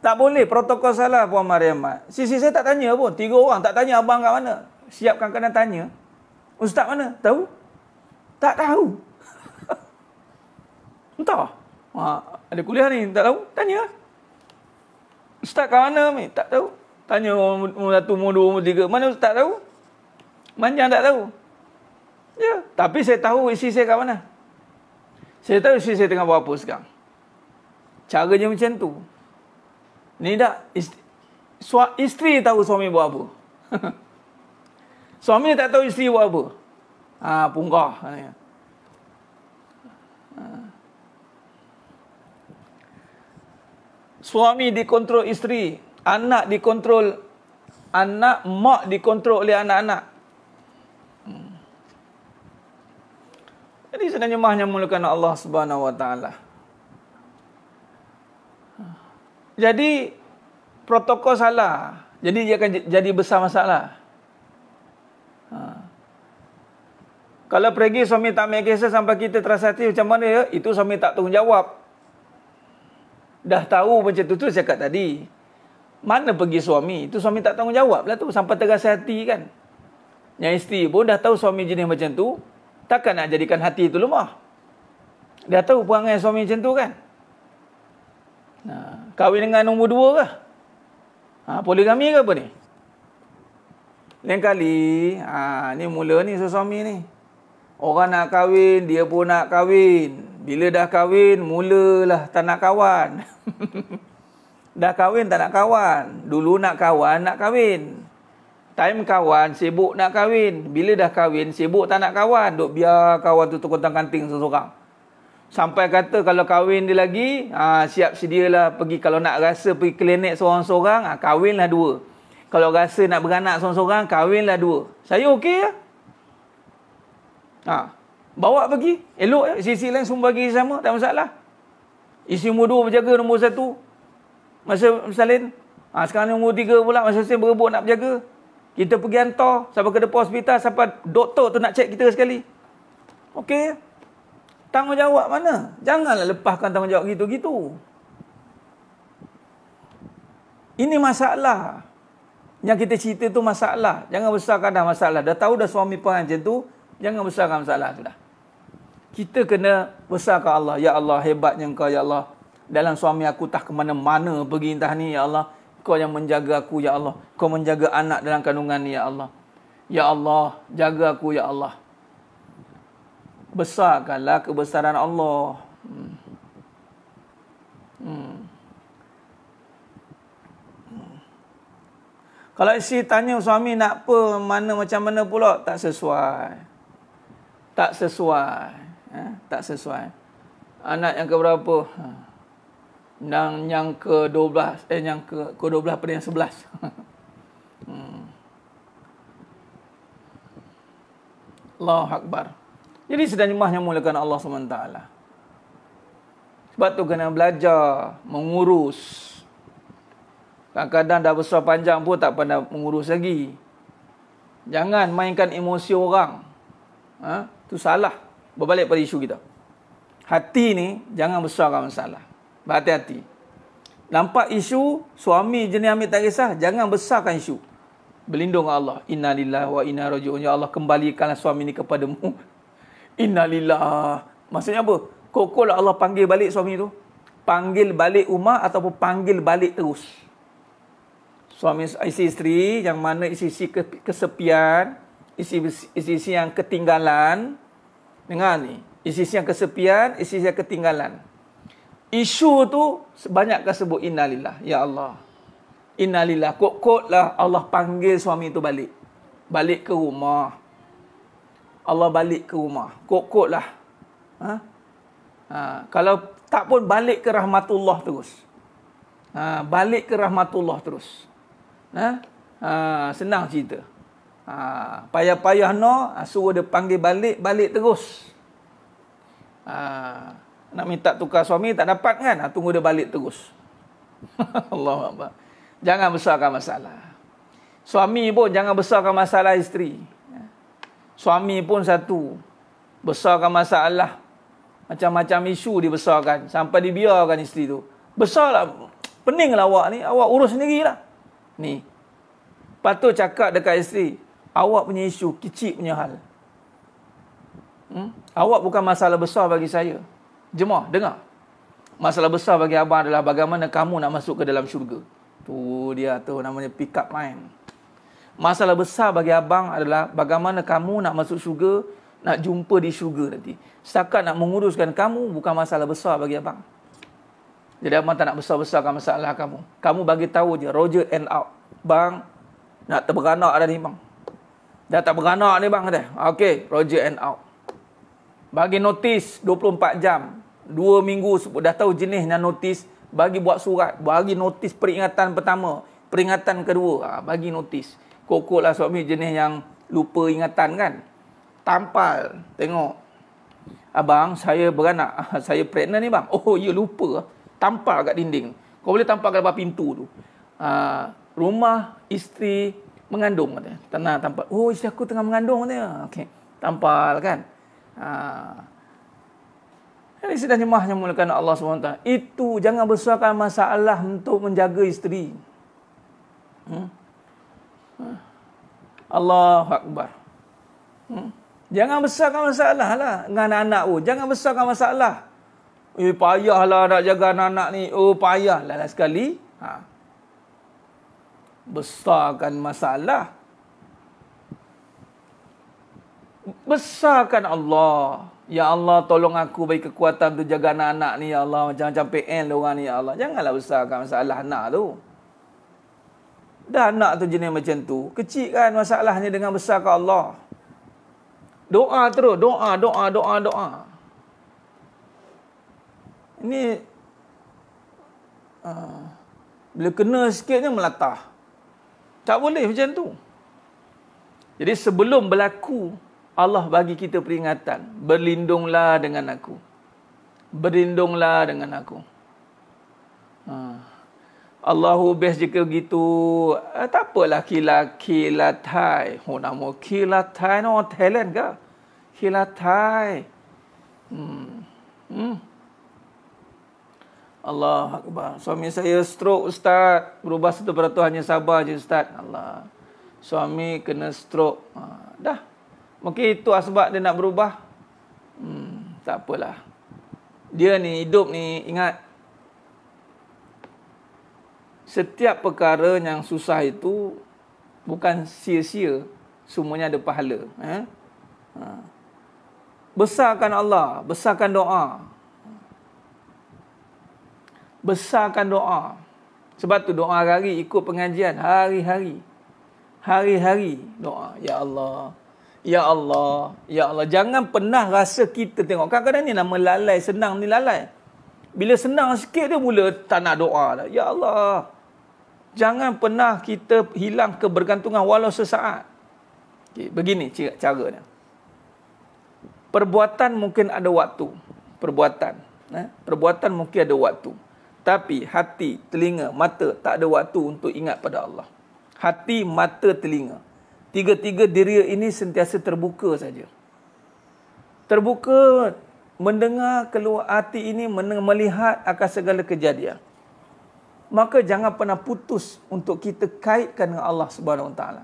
Tak boleh protokol salah Puan Mariamat. Sisi saya tak tanya pun. Tiga orang tak tanya abang kat mana. Siapkan kena tanya. Ustaz mana? Tahu? Tak tahu. Entah. Ha ada kuliah ni tak tahu tanya lah. ustaz kat mana ni tak tahu tanya umur satu umur dua umur tiga mana ustaz tahu manjang tak tahu ya tapi saya tahu isi saya kat mana saya tahu isi saya tengah buat apa sekarang caranya macam tu ni tak isteri, isteri tahu suami buat apa suami tak tahu isteri buat apa Ah, ha, punggah. suami dikontrol isteri, anak dikontrol anak, mak dikontrol oleh anak-anak. Hmm. Jadi sebenarnya mahnya mulakan Allah Subhanahu Wa Taala. Jadi protokol salah. Jadi dia akan jadi besar masalah. Ha. Kalau pergi suami tak make sampai kita terasa hati macam mana ya, Itu suami tak tanggungjawab dah tahu macam tu tu cakap tadi. Mana pergi suami? Itu suami tak tanggungjawab lah tu. Sampai terasa hati kan. Yang isteri pun dah tahu suami jenis macam tu. Takkan nak jadikan hati itu lemah. Dah tahu perangai suami macam tu kan. Nah, ha, kahwin dengan nombor dua ke? Ha, poligami ke apa ni? Lain kali, ha, ni mula ni suami ni. Orang nak kahwin, dia pun nak kahwin. Bila dah kahwin, mulalah tak nak kawan. dah kahwin, tak nak kawan. Dulu nak kawan, nak kahwin. Time kawan, sibuk nak kahwin. Bila dah kahwin, sibuk tak nak kawan. Duk biar kawan tu tukutang kanting seseorang. Sampai kata kalau kahwin dia lagi, ha, siap sedialah pergi. Kalau nak rasa pergi klinik seorang-seorang, ha, kahwinlah dua. Kalau rasa nak beranak seorang-seorang, kahwinlah dua. Saya okey lah. Ya? Ha. Bawa pergi. Elok eh. Sisi lain semua bagi sama. Tak masalah. Isi nombor dua berjaga nombor satu. Masa salin. Ha, sekarang nombor tiga pula. Masa salin berebut nak berjaga. Kita pergi hantar. Sampai ke depan hospital. Sampai doktor tu nak cek kita sekali. Okey. Tanggungjawab mana? Janganlah lepaskan tanggungjawab gitu-gitu. Ini masalah. Yang kita cerita tu masalah. Jangan besar kadang masalah. Dah tahu dah suami pun macam tu. Jangan besarkan masalah tu dah. Kita kena besarkan Allah. Ya Allah, hebatnya kau, Ya Allah. Dalam suami aku tak ke mana-mana pergi entah ni, Ya Allah. Kau yang menjaga aku, Ya Allah. Kau menjaga anak dalam kandungan ni, Ya Allah. Ya Allah, jaga aku, Ya Allah. Besarkanlah kebesaran Allah. Hmm. hmm. hmm. Kalau isteri tanya suami nak apa, mana macam mana pula, tak sesuai tak sesuai. Eh, tak sesuai. Anak yang keberapa? Ha. Yang, yang ke-12. Eh, yang ke-12 pada yang 11. hmm. Allahu Akbar. Jadi sedang jemaah yang mulakan Allah SWT. Sebab tu kena belajar mengurus. Kadang-kadang dah besar panjang pun tak pernah mengurus lagi. Jangan mainkan emosi orang. Ha? tu salah. Berbalik pada isu kita. Hati ni jangan besar kau masalah. Berhati-hati. Nampak isu, suami jenis ambil tak kisah, jangan besarkan isu. Berlindung Allah. Inna lillah wa inna rajiun. Ya Allah, kembalikanlah suami ni kepadamu. Inna lillah. Maksudnya apa? Kokol lah Allah panggil balik suami tu. Panggil balik rumah ataupun panggil balik terus. Suami isteri, isteri yang mana isi-isi kesepian, isi-isi yang ketinggalan. Dengar ni. Isi-isi yang kesepian, isi-isi yang ketinggalan. Isu tu sebanyak kan sebut innalillah. Ya Allah. Innalillah. Kok-kok lah Allah panggil suami tu balik. Balik ke rumah. Allah balik ke rumah. Kok-kok lah. Ha? Ha, kalau tak pun balik ke rahmatullah terus. Ha, balik ke rahmatullah terus. Ha? Ha, senang cerita. Ha, payah-payah no, ha, suruh dia panggil balik, balik terus. Ha, nak minta tukar suami, tak dapat kan? Ha, tunggu dia balik terus. Allah Allah. Jangan besarkan masalah. Suami pun jangan besarkan masalah isteri. Ya. Suami pun satu. Besarkan masalah. Macam-macam isu dibesarkan. Sampai dibiarkan isteri tu. Besarlah. Peninglah awak ni. Awak urus sendirilah. Ni. Patut cakap dekat isteri. Awak punya isu, kecil punya hal. Hmm? Awak bukan masalah besar bagi saya. Jemaah, dengar. Masalah besar bagi abang adalah bagaimana kamu nak masuk ke dalam syurga. Tu dia tu namanya pick up line. Masalah besar bagi abang adalah bagaimana kamu nak masuk syurga, nak jumpa di syurga nanti. Setakat nak menguruskan kamu bukan masalah besar bagi abang. Jadi abang tak nak besar-besarkan masalah kamu. Kamu bagi tahu je Roger and out. Bang nak terberanak ada ni bang. Dah tak beranak ni bang kata. Okey, Roger and out. Bagi notis 24 jam. 2 minggu dah tahu jenisnya notis, bagi buat surat, bagi notis peringatan pertama, peringatan kedua, ha, bagi notis. Kokolah suami jenis yang lupa ingatan kan. Tampal, tengok. Abang, saya beranak, saya pregnant ni bang. Oh, ya lupa. Tampal kat dinding. Kau boleh tampal kat depan pintu tu. Ha, rumah, isteri, mengandung katanya. Tanah tampal. Oh, isteri aku tengah mengandung katanya. Okey. Tampal kan. Ha. Ini sudah nyemah mulakan Allah SWT. Itu jangan bersuarkan masalah untuk menjaga isteri. Hmm? Ha. Allahu Akbar. Hmm? Jangan besarkan masalah lah dengan anak-anak pun. Jangan besarkan masalah. Eh, payahlah nak jaga anak-anak ni. Oh, payahlah lah sekali. Ha besarkan masalah. Besarkan Allah. Ya Allah tolong aku bagi kekuatan untuk jaga anak-anak ni ya Allah. Macam-macam PN dia orang ni ya Allah. Janganlah besarkan masalah anak tu. Dah anak tu jenis macam tu. Kecil kan masalah ni dengan besarkan Allah. Doa terus. Doa, doa, doa, doa. Ini uh, bila kena sikit ni melatah. Tak boleh macam tu. Jadi sebelum berlaku, Allah bagi kita peringatan. Berlindunglah dengan aku. Berlindunglah dengan aku. Ha. Allahu best jika begitu. Eh, tak apalah kilatai. Kila thai. Oh, nama kila thai. No, Thailand ke? Kila thai. Hmm. Hmm. Allah Akbar. Suami saya stroke Ustaz. Berubah satu peratus hanya sabar je Ustaz. Allah. Suami kena stroke. Ha, dah. Mungkin itu sebab dia nak berubah. Hmm, tak apalah. Dia ni hidup ni ingat. Setiap perkara yang susah itu bukan sia-sia. Semuanya ada pahala. Eh? Ha. Besarkan Allah. Besarkan doa. Besarkan doa besarkan doa. Sebab tu doa hari-hari ikut pengajian hari-hari. Hari-hari doa, ya Allah. Ya Allah, ya Allah. Jangan pernah rasa kita tengok. Kadang-kadang ni nama lalai, senang ni lalai. Bila senang sikit dia mula tak nak doa lah. Ya Allah. Jangan pernah kita hilang kebergantungan walau sesaat. Okay, begini caranya. Perbuatan mungkin ada waktu. Perbuatan. Eh? Perbuatan mungkin ada waktu. Tapi hati, telinga, mata tak ada waktu untuk ingat pada Allah. Hati, mata, telinga. Tiga-tiga diri ini sentiasa terbuka saja. Terbuka mendengar keluar hati ini melihat akan segala kejadian. Maka jangan pernah putus untuk kita kaitkan dengan Allah Subhanahu Wa Taala.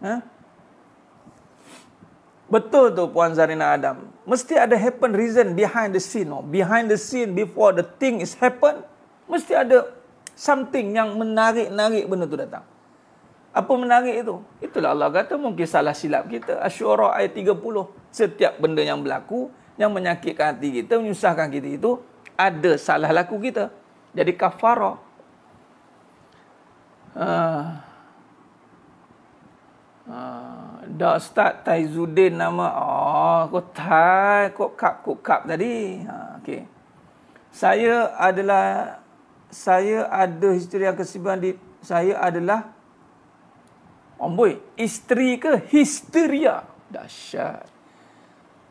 Ha? Betul tu Puan Zarina Adam. Mesti ada happen reason behind the scene. Oh, Behind the scene before the thing is happen. Mesti ada something yang menarik-narik benda tu datang. Apa menarik itu? Itulah Allah kata mungkin salah silap kita. Asyurah ayat 30. Setiap benda yang berlaku, yang menyakitkan hati kita, menyusahkan kita itu, ada salah laku kita. Jadi kafarah. Ah. Haa. Uh, uh, dah start Taizuddin nama oh ah, kok Tai kok kap kok kap tadi ha okey saya adalah saya ada isteri yang kesibukan di saya adalah omboi isteri ke histeria dahsyat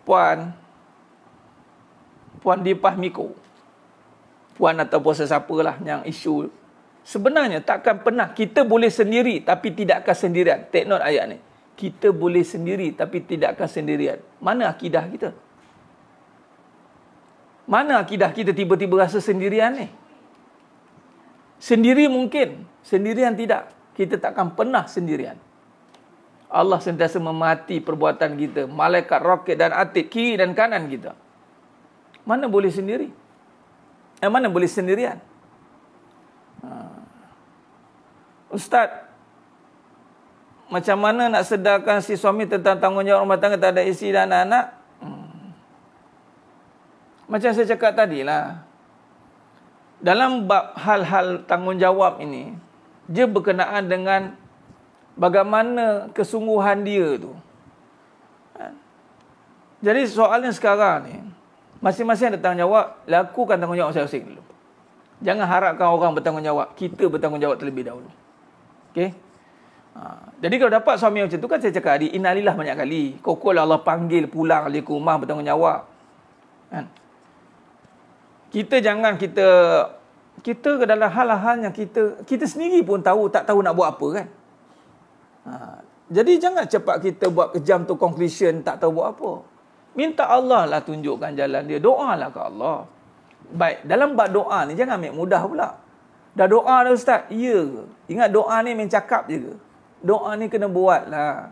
puan puan Dipah Miko puan atau sesiapa lah yang isu sebenarnya takkan pernah kita boleh sendiri tapi tidak akan sendirian take note ayat ni kita boleh sendiri tapi tidakkah sendirian. Mana akidah kita? Mana akidah kita tiba-tiba rasa sendirian ni? Sendiri mungkin, sendirian tidak. Kita takkan pernah sendirian. Allah sentiasa memati perbuatan kita. Malaikat, roket dan atik kiri dan kanan kita. Mana boleh sendiri? Eh, mana boleh sendirian? Ha. Ustaz, macam mana nak sedarkan si suami tentang tanggungjawab rumah tangga tak ada isteri dan anak-anak? Hmm. Macam saya cakap tadi lah. Dalam bab hal-hal tanggungjawab ini, dia berkenaan dengan bagaimana kesungguhan dia tu. Kan? Jadi soalnya sekarang ni, masing-masing ada tanggungjawab, lakukan tanggungjawab saya masing dulu. Jangan harapkan orang bertanggungjawab, kita bertanggungjawab terlebih dahulu. Okey? Ha, jadi kalau dapat suami macam tu kan saya cakap tadi innalillah banyak kali. Kokol Allah panggil pulang dia ke rumah bertanggungjawab. Kan? Kita jangan kita kita ke dalam hal-hal yang kita kita sendiri pun tahu tak tahu nak buat apa kan. Ha, jadi jangan cepat kita buat kejam tu conclusion tak tahu buat apa. Minta Allah lah tunjukkan jalan dia. doa lah ke Allah. Baik, dalam bab doa ni jangan ambil mudah pula. Dah doa dah ustaz? Ya Ingat doa ni main cakap je ke? doa ni kena buat lah.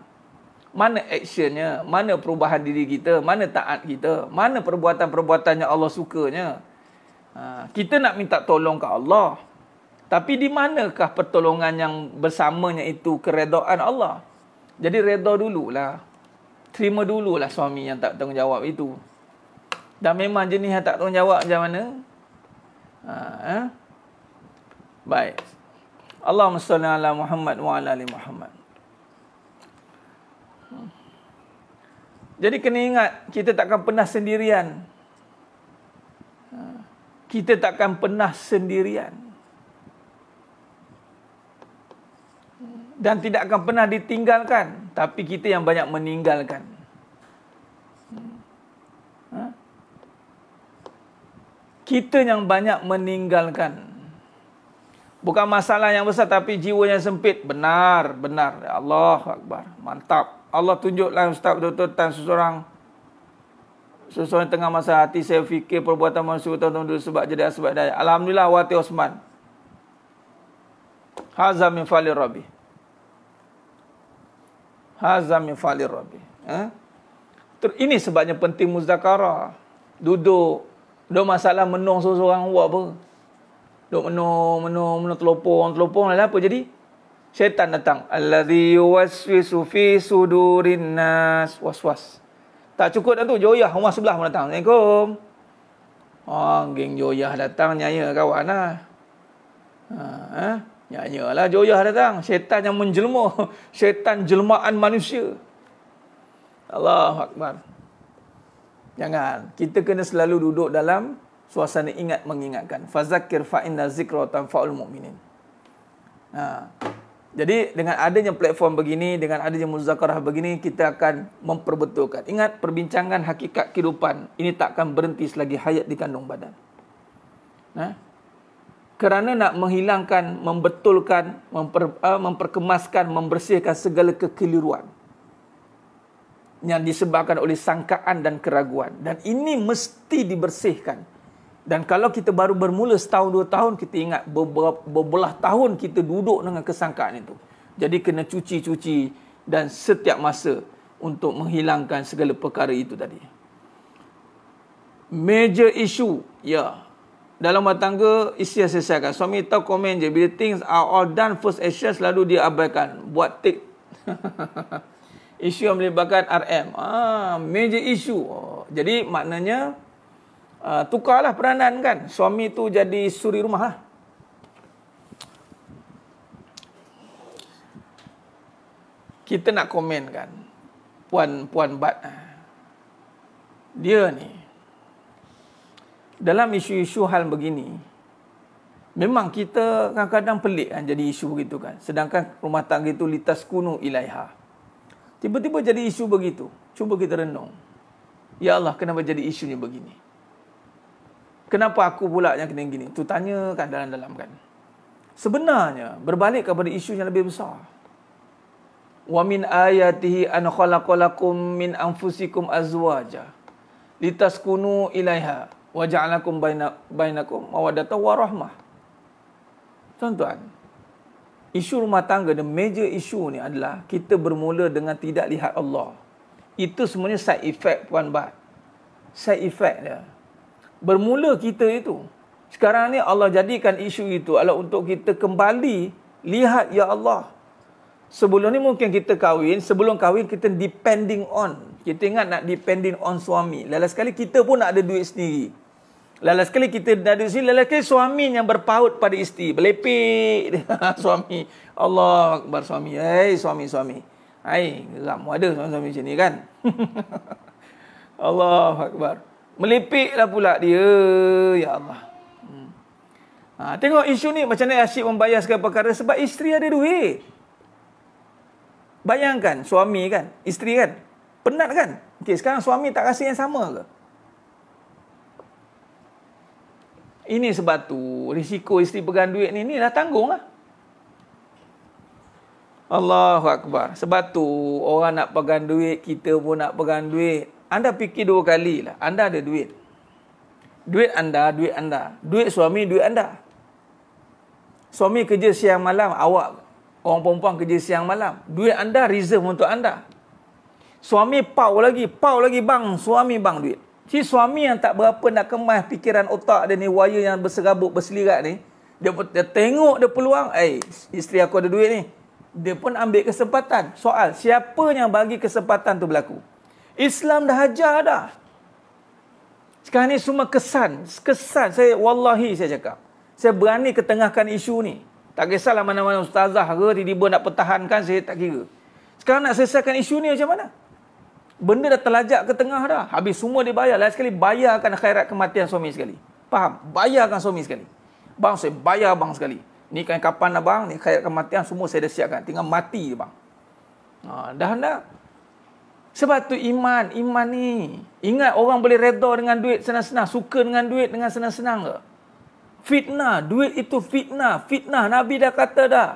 Mana actionnya, mana perubahan diri kita, mana taat kita, mana perbuatan-perbuatan yang Allah sukanya. Ha, kita nak minta tolong ke Allah. Tapi di manakah pertolongan yang bersamanya itu keredoan Allah? Jadi redha dululah. Terima dululah suami yang tak tanggungjawab itu. Dan memang jenis yang tak tanggungjawab macam mana? Ha, eh? Baik. Allahumma salli ala Muhammad wa ala ali Muhammad. Jadi kena ingat kita takkan pernah sendirian. Kita takkan pernah sendirian. Dan tidak akan pernah ditinggalkan. Tapi kita yang banyak meninggalkan. Ha? Kita yang banyak meninggalkan bukan masalah yang besar tapi jiwa yang sempit. Benar, benar. Ya Allah Akbar. Mantap. Allah tunjuklah Ustaz Dr. Tan seseorang. Seseorang tengah masa hati saya fikir perbuatan manusia tahun-tahun dulu sebab jadi sebab daya. Alhamdulillah Wati Osman. Hazam min fali Rabbi. Hazam min fali Rabbi. Eh? Ini sebabnya penting muzakarah. Duduk. Dua masalah menung seseorang. Apa? Duk menung, menung, menung telopong, telopong lah apa jadi? Syaitan datang. Alladhi waswisu fi sudurin nas. Was-was. Tak cukup dah tu. Joyah rumah sebelah pun datang. Assalamualaikum. Oh, geng Joyah datang. Nyanyi kawan lah. Ha, eh? Ha? Nyanya lah Joyah datang. Syaitan yang menjelma. Syaitan jelmaan manusia. Allah Akbar. Jangan. Kita kena selalu duduk dalam suasana ingat mengingatkan fazakir fa inna zikra tanfa'ul Mukminin. ha. jadi dengan adanya platform begini dengan adanya muzakarah begini kita akan memperbetulkan ingat perbincangan hakikat kehidupan ini takkan berhenti selagi hayat di kandung badan ha. kerana nak menghilangkan membetulkan memper, uh, memperkemaskan membersihkan segala kekeliruan yang disebabkan oleh sangkaan dan keraguan dan ini mesti dibersihkan dan kalau kita baru bermula setahun dua tahun kita ingat beberapa berbelah tahun kita duduk dengan kesangkaan itu. Jadi kena cuci-cuci dan setiap masa untuk menghilangkan segala perkara itu tadi. Major issue, ya. Dalam rumah tangga, isteri yang selesaikan. Suami tahu komen je. Bila things are all done, first asia selalu dia abaikan. Buat tick. isu yang melibatkan RM. Ah, major issue. Oh, jadi, maknanya, Ah, tukarlah peranan kan. Suami tu jadi suri rumah lah. Kita nak komen kan. Puan Puan Bat. Ah, dia ni. Dalam isu-isu hal begini. Memang kita kadang-kadang pelik kan jadi isu begitu kan. Sedangkan rumah tangga itu litas kuno ilaiha. Tiba-tiba jadi isu begitu. Cuba kita renung. Ya Allah, kenapa jadi isunya begini? kenapa aku pula yang kena gini? Tu tanya kan dalam-dalam kan. Sebenarnya berbalik kepada isu yang lebih besar. Wa min ayatihi an khalaqalakum min anfusikum azwaja litaskunu ilaiha wa ja'alakum bainakum mawaddatan wa rahmah. Tuan-tuan, isu rumah tangga the major issue ni adalah kita bermula dengan tidak lihat Allah. Itu semuanya side effect puan-puan. Side effect dia bermula kita itu. Sekarang ni Allah jadikan isu itu adalah untuk kita kembali lihat ya Allah. Sebelum ni mungkin kita kahwin, sebelum kahwin kita depending on. Kita ingat nak depending on suami. Lelah sekali kita pun nak ada duit sendiri. Lelah sekali kita nak ada duit sendiri, sekali suami yang berpaut pada isteri. Belepik suami. Allah akbar suami. Hey suami-suami. Hai, geram. Ada suami-suami macam ni kan? Allah akbar. Melipiklah pula dia. Ya Allah. Hmm. Ha, tengok isu ni macam mana asyik membayar segala perkara. Sebab isteri ada duit. Bayangkan suami kan. Isteri kan. Penat kan. Okay, sekarang suami tak rasa yang sama ke? Ini sebab tu risiko isteri pegang duit ni ni dah tanggung lah. Allahu Akbar. Sebab tu orang nak pegang duit, kita pun nak pegang duit anda fikir dua kali lah. Anda ada duit. Duit anda, duit anda. Duit suami, duit anda. Suami kerja siang malam, awak. Orang perempuan kerja siang malam. Duit anda reserve untuk anda. Suami pau lagi, pau lagi bang. Suami bang duit. Si suami yang tak berapa nak kemas fikiran otak dia ni, wire yang berserabut, berselirat ni. Dia, dia tengok dia peluang, eh isteri aku ada duit ni. Dia pun ambil kesempatan. Soal, siapa yang bagi kesempatan tu berlaku? Islam dah ajar dah. Sekarang ni semua kesan. Kesan saya, wallahi saya cakap. Saya berani ketengahkan isu ni. Tak kisahlah mana-mana ustazah ke, tiba-tiba nak pertahankan, saya tak kira. Sekarang nak selesaikan isu ni macam mana? Benda dah terlajak ke tengah dah. Habis semua dia bayar. Lain sekali, bayarkan khairat kematian suami sekali. Faham? Bayarkan suami sekali. Bang, saya bayar bang sekali. Ni kan kapan lah bang, ni khairat kematian, semua saya dah siapkan. Tinggal mati je bang. Ha, dah nak. Sebab tu iman, iman ni. Ingat orang boleh reda dengan duit senang-senang. Suka dengan duit dengan senang-senang ke? Fitnah. Duit itu fitnah. Fitnah. Nabi dah kata dah.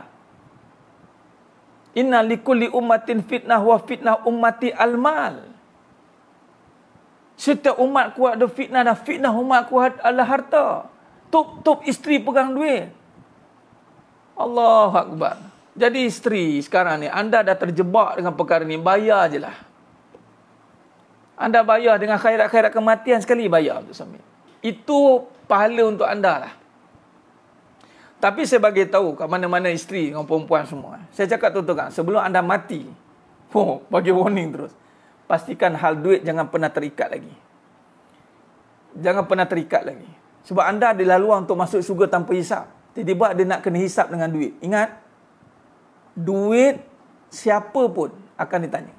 Inna likulli ummatin fitnah wa fitnah ummati almal. Setiap umat kuat ada fitnah dah. Fitnah umat kuat adalah harta. Tup-tup isteri pegang duit. Allahu Akbar. Jadi isteri sekarang ni, anda dah terjebak dengan perkara ni, bayar je lah. Anda bayar dengan khairat-khairat kematian sekali bayar Abdul Samid. Itu pahala untuk anda lah. Tapi saya bagi tahu kat mana-mana isteri dengan perempuan semua. Eh. Saya cakap tu tuan sebelum anda mati, oh, bagi warning terus. Pastikan hal duit jangan pernah terikat lagi. Jangan pernah terikat lagi. Sebab anda ada laluan untuk masuk syurga tanpa hisap. Tiba-tiba dia nak kena hisap dengan duit. Ingat, duit siapa pun akan ditanya.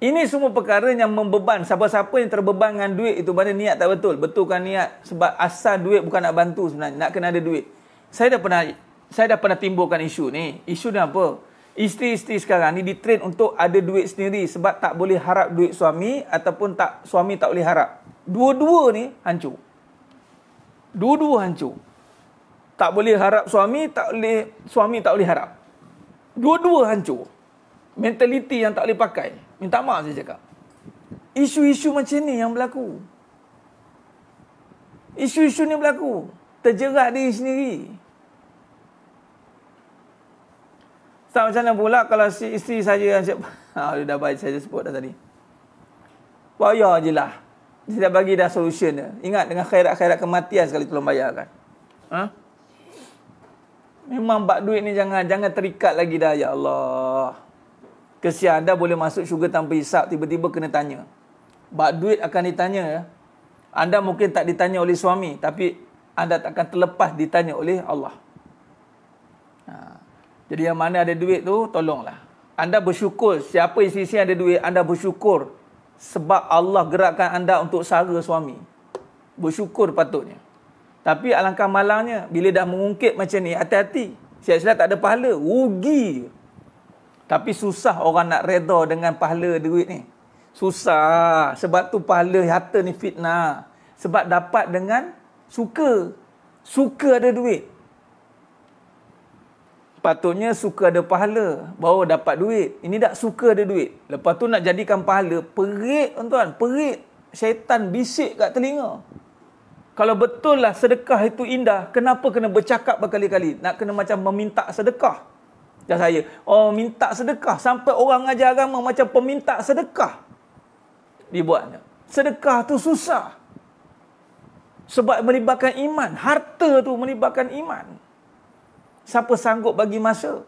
Ini semua perkara yang membeban. Siapa-siapa yang terbeban dengan duit itu pada niat tak betul. Betul kan niat. Sebab asal duit bukan nak bantu sebenarnya. Nak kena ada duit. Saya dah pernah saya dah pernah timbulkan isu ni. Isu ni apa? Isteri-isteri sekarang ni ditrain untuk ada duit sendiri. Sebab tak boleh harap duit suami. Ataupun tak suami tak boleh harap. Dua-dua ni hancur. Dua-dua hancur. Tak boleh harap suami, tak boleh suami tak boleh harap. Dua-dua hancur. Mentaliti yang tak boleh pakai minta maaf saya cakap. Isu-isu macam ni yang berlaku. Isu-isu ni berlaku. Terjerat diri sendiri. Sama macam mana pula kalau si isteri saja yang siap. Ha, ah, dah baik saya sebut dah tadi. Bayar je lah. Dia dah bagi dah solution dia. Ingat dengan khairat-khairat kematian sekali tolong bayarkan. Ha? Memang bak duit ni jangan jangan terikat lagi dah. Ya Allah. Kesian anda boleh masuk syurga tanpa hisap tiba-tiba kena tanya. Bak duit akan ditanya ya. Anda mungkin tak ditanya oleh suami tapi anda tak akan terlepas ditanya oleh Allah. Ha. Jadi yang mana ada duit tu tolonglah. Anda bersyukur siapa isteri yang ada duit anda bersyukur sebab Allah gerakkan anda untuk sara suami. Bersyukur patutnya. Tapi alangkah malangnya bila dah mengungkit macam ni hati-hati. Siap-siap tak ada pahala, rugi. Tapi susah orang nak reda dengan pahala duit ni. Susah. Sebab tu pahala harta ni fitnah. Sebab dapat dengan suka. Suka ada duit. Patutnya suka ada pahala. Baru dapat duit. Ini tak suka ada duit. Lepas tu nak jadikan pahala. Perit tuan-tuan. Perit. Syaitan bisik kat telinga. Kalau betul lah sedekah itu indah. Kenapa kena bercakap berkali-kali? Nak kena macam meminta sedekah macam saya. Oh, minta sedekah. Sampai orang ajar agama macam peminta sedekah. Dia Sedekah tu susah. Sebab melibatkan iman. Harta tu melibatkan iman. Siapa sanggup bagi masa?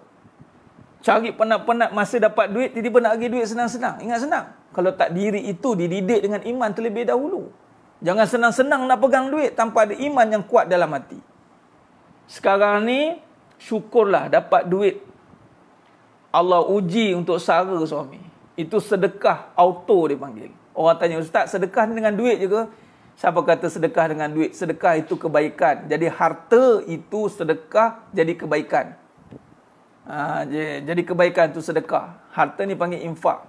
Cari penat-penat masa dapat duit, tiba-tiba nak bagi duit senang-senang. Ingat senang. Kalau tak diri itu dididik dengan iman terlebih dahulu. Jangan senang-senang nak pegang duit tanpa ada iman yang kuat dalam hati. Sekarang ni, syukurlah dapat duit Allah uji untuk sara suami. Itu sedekah auto dia panggil. Orang tanya, Ustaz, sedekah dengan duit je ke? Siapa kata sedekah dengan duit? Sedekah itu kebaikan. Jadi harta itu sedekah jadi kebaikan. Ha, jadi kebaikan itu sedekah. Harta ni panggil infak.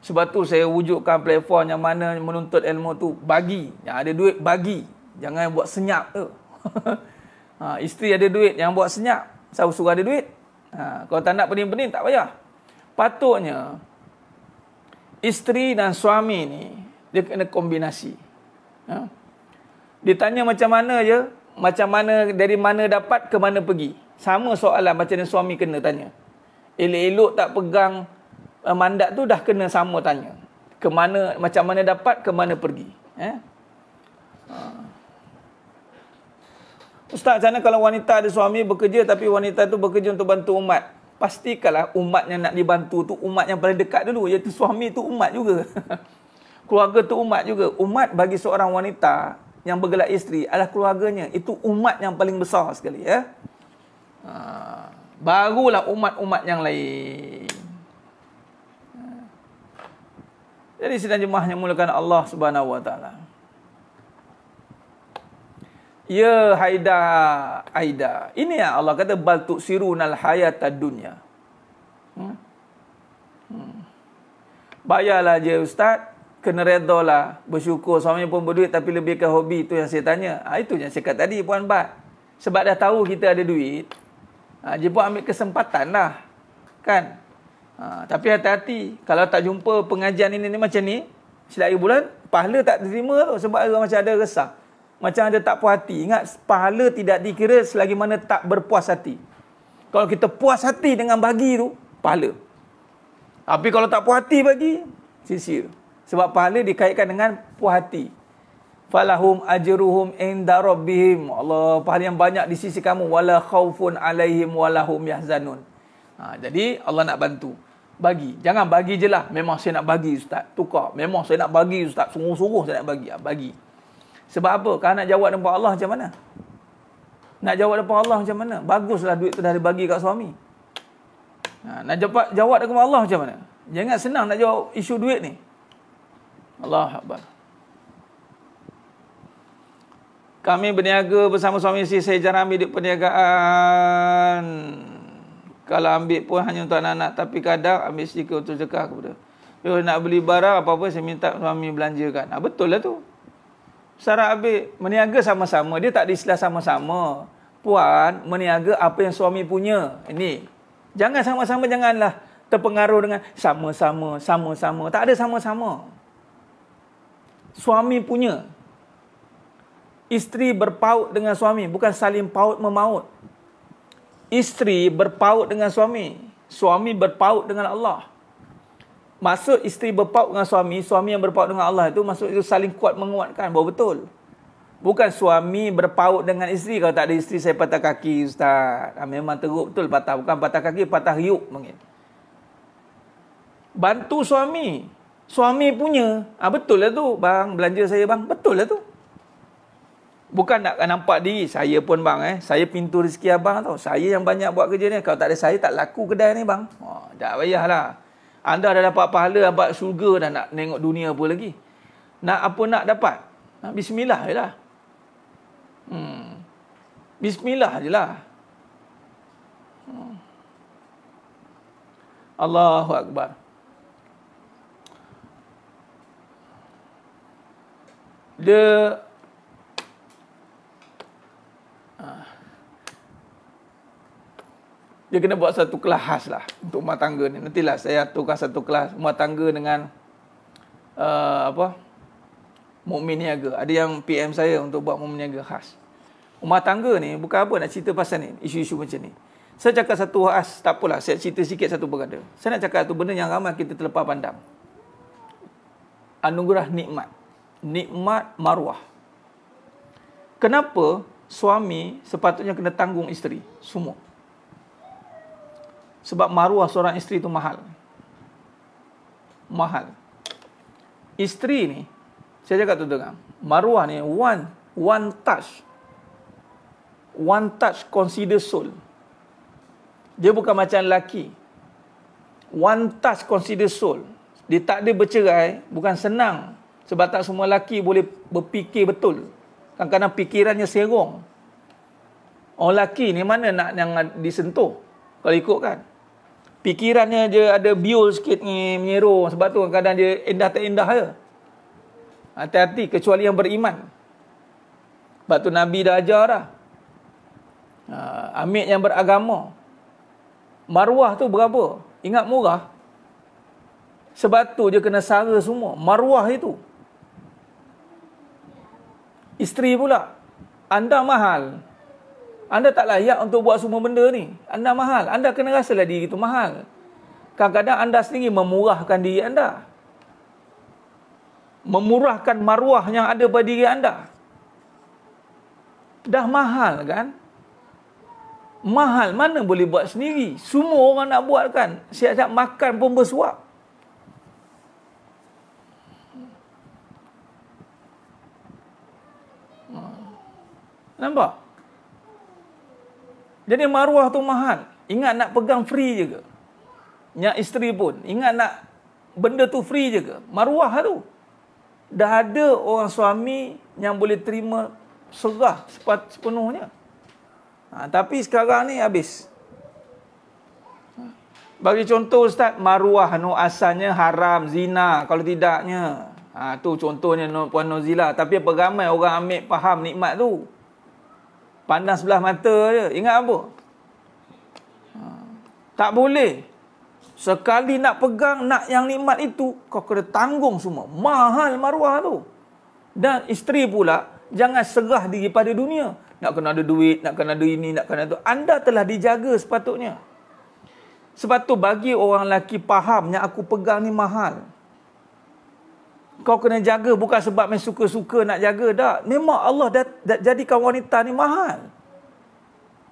Sebab tu saya wujudkan platform yang mana menuntut ilmu tu bagi. Yang ada duit, bagi. Jangan buat senyap tu. ha, isteri ada duit, yang buat senyap. saya suruh ada duit? Ha, kalau tak nak pening-pening, tak payah. Patutnya, isteri dan suami ni, dia kena kombinasi. Ha? Ditanya macam mana je, macam mana, dari mana dapat ke mana pergi. Sama soalan macam mana suami kena tanya. Elok-elok tak pegang uh, mandat tu, dah kena sama tanya. Kemana, macam mana dapat, ke mana pergi. Eh? Ha. Ustaz, macam mana kalau wanita ada suami bekerja tapi wanita tu bekerja untuk bantu umat? Pastikanlah umat yang nak dibantu tu umat yang paling dekat dulu. Iaitu suami tu umat juga. Keluarga tu umat juga. Umat bagi seorang wanita yang bergelak isteri adalah keluarganya. Itu umat yang paling besar sekali. ya. Ha, barulah umat-umat yang lain. Ha. Jadi sidang jemaahnya mulakan Allah Subhanahu Ya Haida Aida. Ini ya Allah kata bal sirunal hayata dunya. Hmm? Hmm. Bayarlah je ustaz, kena redha bersyukur suami pun berduit tapi lebih ke hobi tu yang saya tanya. Ha, itu yang saya kata tadi puan Bat. Sebab dah tahu kita ada duit, ha, dia pun ambil kesempatan lah. Kan? Ha, tapi hati-hati, kalau tak jumpa pengajian ini, ni macam ni, selagi bulan, pahala tak diterima tu sebab orang macam ada resah macam ada tak puas hati. Ingat, pahala tidak dikira selagi mana tak berpuas hati. Kalau kita puas hati dengan bagi tu, pahala. Tapi kalau tak puas hati bagi, sisir. Sebab pahala dikaitkan dengan puas hati. Falahum ajruhum inda rabbihim. Allah, pahala yang banyak di sisi kamu. Wala khawfun alaihim walahum yahzanun. Ha, jadi Allah nak bantu. Bagi. Jangan bagi je lah. Memang saya nak bagi Ustaz. Tukar. Memang saya nak bagi Ustaz. Sungguh-sungguh saya nak bagi. Ha, bagi. Bagi. Sebab apa? Kalau nak jawab depan Allah macam mana? Nak jawab depan Allah macam mana? Baguslah duit tu dah dibagi kat suami. Ha, nak jawab jawab depan Allah macam mana? Jangan senang nak jawab isu duit ni. Allah Akbar. Kami berniaga bersama suami si Saya jarang ambil duit perniagaan. Kalau ambil pun hanya untuk anak-anak. Tapi kadang ambil sedikit untuk jekah kepada. Kalau nak beli barang apa-apa saya minta suami belanjakan. Ha, betul lah tu. Sarah Abi meniaga sama-sama. Dia tak diislah sama-sama. Puan meniaga apa yang suami punya. Ini. Jangan sama-sama janganlah terpengaruh dengan sama-sama, sama-sama. Tak ada sama-sama. Suami punya. Isteri berpaut dengan suami. Bukan saling paut memaut. Isteri berpaut dengan suami. Suami berpaut dengan Allah. Masuk isteri berpaut dengan suami, suami yang berpaut dengan Allah itu masuk itu saling kuat menguatkan. Bahawa betul. Bukan suami berpaut dengan isteri. Kalau tak ada isteri, saya patah kaki, Ustaz. Ah, memang teruk betul patah. Bukan patah kaki, patah riuk mungkin. Bantu suami. Suami punya. Ha, betul lah tu, bang. Belanja saya, bang. Betul lah tu. Bukan nak nampak diri. Saya pun, bang. Eh. Saya pintu rezeki abang tau. Saya yang banyak buat kerja ni. Kalau tak ada saya, tak laku kedai ni, bang. Oh, tak payahlah. lah. Anda dah dapat pahala, dapat syurga dah nak tengok dunia apa lagi. Nak apa nak dapat? Nak bismillah je lah. Hmm. Bismillah je lah. Hmm. Allahu Akbar. Dia dia kena buat satu kelas khas lah untuk rumah tangga ni. Nantilah saya tukar satu kelas rumah tangga dengan uh, apa? Mukmin niaga. Ada yang PM saya untuk buat mukmin niaga khas. Rumah tangga ni bukan apa nak cerita pasal ni, isu-isu macam ni. Saya cakap satu khas, tak apalah saya cerita sikit satu perkara. Saya nak cakap satu benda yang ramai kita terlepas pandang. Anugerah nikmat. Nikmat maruah. Kenapa suami sepatutnya kena tanggung isteri semua? Sebab maruah seorang isteri itu mahal. Mahal. Isteri ni, saya cakap tu dengan, maruah ni one one touch. One touch consider soul. Dia bukan macam laki, One touch consider soul. Dia tak ada bercerai, bukan senang. Sebab tak semua laki boleh berfikir betul. Kadang-kadang fikirannya serong. Orang lelaki ni mana nak yang disentuh. Kalau ikut kan. Pikirannya dia ada biul sikit ni menyeru sebab tu kadang dia indah tak indah je. Hati-hati kecuali yang beriman. Sebab tu Nabi dah ajar dah. Ha, Amir yang beragama. Marwah tu berapa? Ingat murah. Sebab tu dia kena sara semua. Marwah itu. Isteri pula. Anda mahal. Anda tak layak untuk buat semua benda ni. Anda mahal. Anda kena rasalah diri itu mahal. Kadang-kadang anda sendiri memurahkan diri anda. Memurahkan maruah yang ada pada diri anda. Dah mahal kan? Mahal mana boleh buat sendiri? Semua orang nak buat kan? Siap-siap makan pun bersuap. Hmm. Nampak? Jadi maruah tu mahal. Ingat nak pegang free je ke? Nyak isteri pun. Ingat nak benda tu free je ke? Maruah lah tu. Dah ada orang suami yang boleh terima serah sepenuhnya. Ha, tapi sekarang ni habis. Ha. Bagi contoh Ustaz, maruah no asalnya haram, zina kalau tidaknya. Ha, tu contohnya no, Puan Nozila. Tapi apa ramai orang ambil faham nikmat tu pandang sebelah mata je. Ingat apa? Ha. Tak boleh. Sekali nak pegang, nak yang nikmat itu, kau kena tanggung semua. Mahal maruah tu. Dan isteri pula, jangan serah diri pada dunia. Nak kena ada duit, nak kena ada ini, nak kena itu. Anda telah dijaga sepatutnya. Sebab tu bagi orang lelaki faham yang aku pegang ni mahal kau kena jaga bukan sebab main suka-suka nak jaga dah. Memang Allah dah, dah jadikan wanita ni mahal.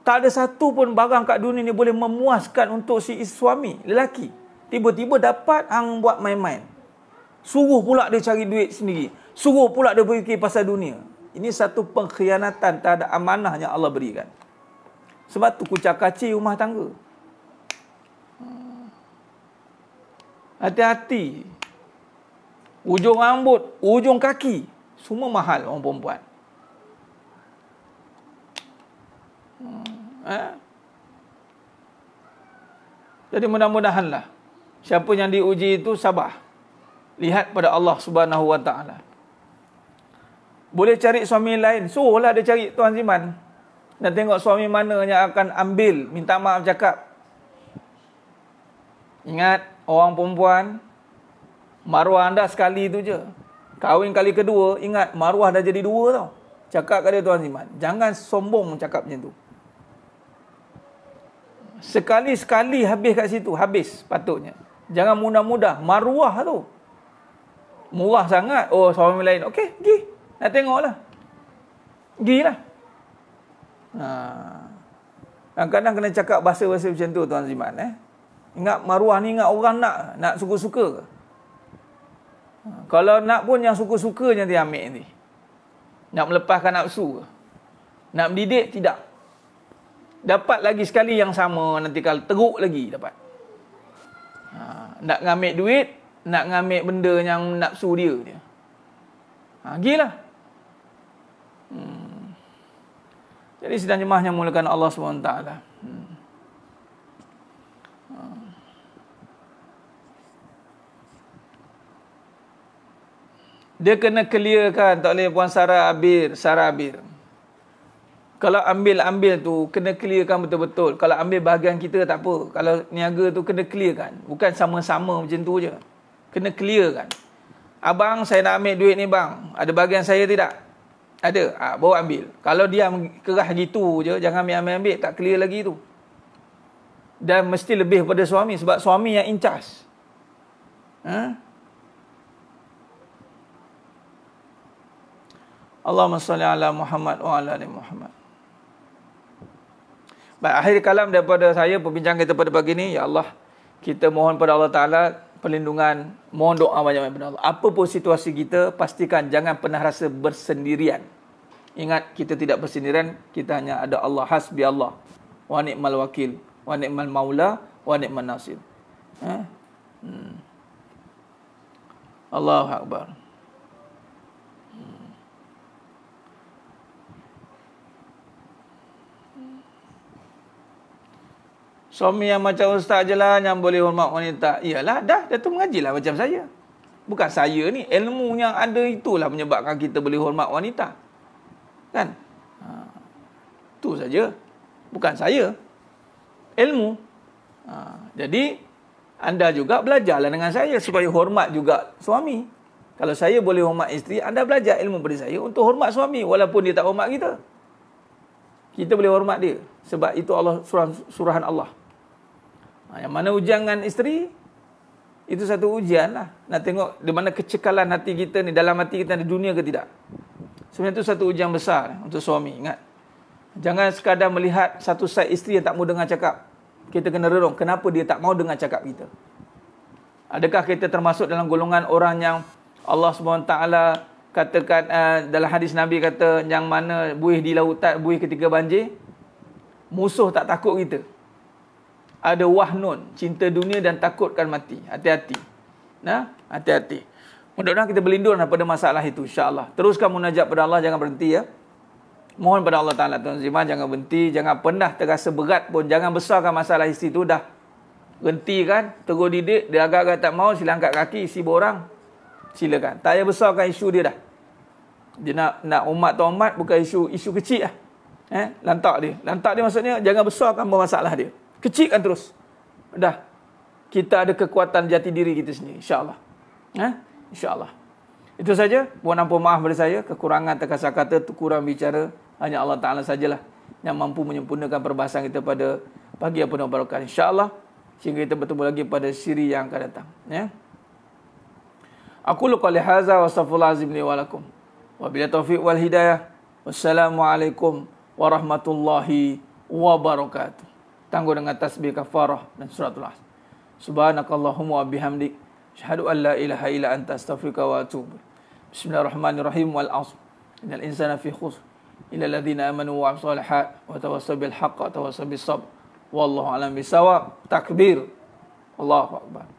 Tak ada satu pun barang kat dunia ni boleh memuaskan untuk si suami, lelaki. Tiba-tiba dapat hang buat main-main. Suruh pula dia cari duit sendiri. Suruh pula dia fikir pasal dunia. Ini satu pengkhianatan terhadap amanah yang Allah berikan. Sebab tu kucak-kaci rumah tangga. Hati-hati. Hmm ujung rambut, ujung kaki, semua mahal orang perempuan. Hmm. Eh? Jadi mudah-mudahanlah siapa yang diuji itu sabar. Lihat pada Allah Subhanahu Wa Taala. Boleh cari suami lain. Suruhlah dia cari Tuan Ziman. Dan tengok suami mana yang akan ambil. Minta maaf cakap. Ingat, orang perempuan maruah anda sekali tu je. Kawin kali kedua, ingat maruah dah jadi dua tau. Cakap kepada Tuan Ziman. Jangan sombong cakap macam tu. Sekali-sekali habis kat situ. Habis patutnya. Jangan mudah-mudah. Maruah tu. Murah sangat. Oh, suami lain. Okey, pergi. Nak tengoklah. Gilah. Ha. Kadang-kadang kena cakap bahasa-bahasa macam tu Tuan Ziman. Eh? Ingat maruah ni ingat orang nak. Nak suka-suka ke? -suka. Kalau nak pun yang suka-sukanya dia ambil ni. Nak melepaskan nafsu ke? Nak mendidik? Tidak. Dapat lagi sekali yang sama nanti kalau teruk lagi dapat. Ha, nak ngambil duit, nak ngambil benda yang nafsu dia. dia. Ha, gilah. Hmm. Jadi sedang jemaahnya mulakan Allah SWT. Hmm. dia kena clearkan tak boleh puan Sarah Abir, Sarah Abir. Kalau ambil-ambil tu kena clearkan betul-betul. Kalau ambil bahagian kita tak apa. Kalau niaga tu kena clearkan. Bukan sama-sama macam tu je. Kena clearkan. Abang saya nak ambil duit ni bang. Ada bahagian saya tidak? Ada. Ha, bawa ambil. Kalau dia kerah gitu je jangan ambil-ambil tak clear lagi tu. Dan mesti lebih pada suami sebab suami yang incas. Ha? Allahumma salli ala Muhammad wa ala ali Muhammad. Baik, akhir kalam daripada saya, perbincangan kita pada pagi ini, Ya Allah, kita mohon pada Allah Ta'ala perlindungan, mohon doa banyak-banyak pada Allah. Apa pun situasi kita, pastikan jangan pernah rasa bersendirian. Ingat, kita tidak bersendirian, kita hanya ada Allah, hasbi Allah. Wa ni'mal wakil, wa ni'mal maula, wa ni'mal nasir. Eh? Hmm. Allahu Akbar. Suami yang macam ustaz je lah yang boleh hormat wanita. Iyalah dah, dia tu mengajilah macam saya. Bukan saya ni, ilmu yang ada itulah menyebabkan kita boleh hormat wanita. Kan? Ha. Tu saja. Bukan saya. Ilmu. Ha. Jadi, anda juga belajarlah dengan saya supaya hormat juga suami. Kalau saya boleh hormat isteri, anda belajar ilmu dari saya untuk hormat suami walaupun dia tak hormat kita. Kita boleh hormat dia. Sebab itu Allah surah, surahan Allah. Ah, yang mana ujian dengan isteri, itu satu ujian lah. Nak tengok di mana kecekalan hati kita ni, dalam hati kita ada dunia ke tidak. Sebenarnya itu satu ujian besar untuk suami, ingat. Jangan sekadar melihat satu side isteri yang tak mau dengar cakap. Kita kena rerong, kenapa dia tak mau dengar cakap kita. Adakah kita termasuk dalam golongan orang yang Allah SWT katakan uh, dalam hadis Nabi kata yang mana buih di lautan, buih ketika banjir, musuh tak takut kita ada wahnun cinta dunia dan takutkan mati hati-hati nah hati-hati mudah-mudahan kita berlindung daripada masalah itu insyaallah teruskan munajat pada Allah jangan berhenti ya mohon pada Allah taala tuan Zima jangan berhenti jangan pernah terasa berat pun jangan besarkan masalah isteri itu dah berhenti kan terus didik dia agak-agak tak mau silang angkat kaki si borang silakan tak payah besarkan isu dia dah dia nak nak umat tu umat bukan isu isu kecil lah. Eh, lantak dia. Lantak dia maksudnya jangan besarkan masalah dia. Kecilkan terus. Dah. Kita ada kekuatan jati diri kita sendiri. InsyaAllah. Ha? InsyaAllah. Itu saja. Mohon ampun maaf pada saya. Kekurangan terkasar kata, kurang bicara. Hanya Allah Ta'ala sajalah. Yang mampu menyempurnakan perbahasan kita pada pagi yang penuh barakat. InsyaAllah. Sehingga kita bertemu lagi pada siri yang akan datang. Ya? Aku lukau lihaza wa astagfirullah azim li walakum. Wa bila taufiq wal hidayah. Wassalamualaikum warahmatullahi wabarakatuh tangguh dengan tasbih kafarah dan suratul as. Subhanakallahumma wa bihamdik. Syahadu an la ilaha ila anta astaghfirullah wa atubu. Bismillahirrahmanirrahim wal asr. Innal insana fi khusr. Ila ladhina amanu wa salihat. Wa tawassaw bil haqqa tawassaw bil sab. Wallahu alam bisawab. Takbir. Allahu Akbar.